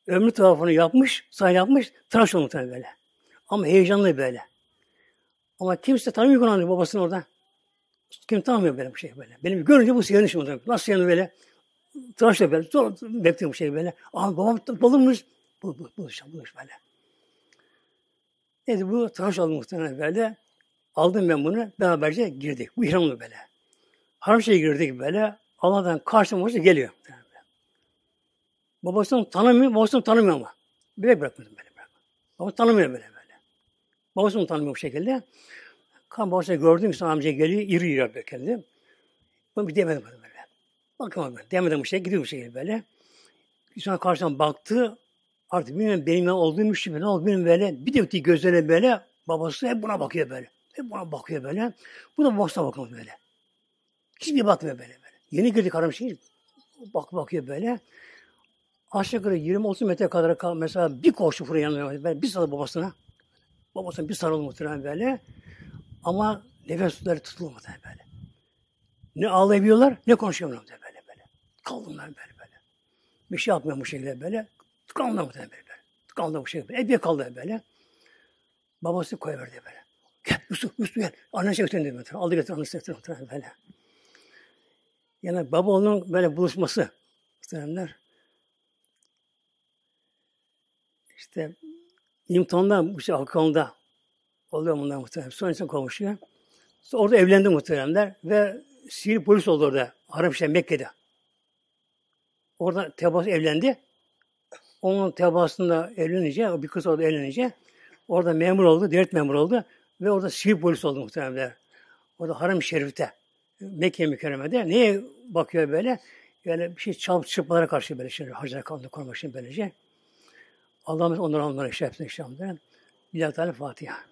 Ömrü tavafını yapmış, sahi yapmış, tıraş olmuş muhtemelen böyle. Ama heyecanlı böyle. Ama kimse tanımıyor Kur'an'ı babasını orada. Kim tanımıyor böyle bir şey böyle. Benim görünce bu siyanı şimdi. Nasıl yanı böyle? Tıraşla böyle. Zor bekliyorum şey böyle. Aa babam balımmış, Bu, bu, bu, bu, bu, böyle. Neyse bu tıraş oldu muhtemelen böyle. Aldım ben bunu. Beraberce girdik. Bu ihramlı böyle. Haram şey girdik böyle. Allah'tan karşıma geliyor. Babasını tanımıyor, babasını tanımıyor ama. Bebek bırakmadım böyle. böyle. Babası tanımıyor böyle böyle. Babasını tanımıyor bu şekilde. Kan babasını gördüm, İslam amca geliyor, iri iri böyle kendi. Ben bir demedim böyle. böyle. Bakamadım ben, demedim bu şey, gidiyor bu şekilde böyle. İnsan karşıdan baktı, artık bilmiyorum benim ne olduğum için ne oldu benim böyle. Bir de gözlerine böyle, babası hep buna bakıyor böyle. Hep buna bakıyor böyle. Bu da babasına bakıyor böyle. Hiçbir şey bakmıyor böyle böyle. Yeni girdik hanım şimdi. Bak bakıyor böyle. Aşağı yukarı 20-30 metre kadar kal mesela bir koştu fırın yanına. Ben bir sarıldı babasına. Babasına bir sarıldı muhtemelen böyle. Ama nefes tutları tutuldu muhtemelen böyle. Ne ağlayabiliyorlar ne konuşuyorlar muhtemelen böyle böyle. Kaldılar böyle böyle. Bir şey yapmıyor bu şekilde böyle. Kaldılar muhtemelen böyle böyle. Kaldılar bu şekilde böyle. Ebeye kaldılar böyle. Babası koyverdi böyle. Gel Yusuf, Yusuf gel. Anne şey götürdü. Aldı götürdü, anne şey götürdü. Böyle. Yani baba onun böyle buluşması muhtemelenler. İşte imtihanlar bu şey halkında oluyor bunlar muhtemelen. Sonra insan kavuşuyor. Sonra orada evlendi muhtemelenler ve sivil polis oldu orada. Haram işte Mekke'de. Orada tebas evlendi. Onun tebasında evlenince, bir kız orada evlenince orada memur oldu, devlet memur oldu ve orada sivil polis oldu muhtemelen. Orada haram Şerif'te. Mekke mükerremede. Neye bakıyor böyle? Yani bir şey çalıp çırpmalara karşı böyle şey, harcayla kalmak için böylece. Allah'ımız onları onlara şey yapsın inşallah. Bilal Teala Fatiha.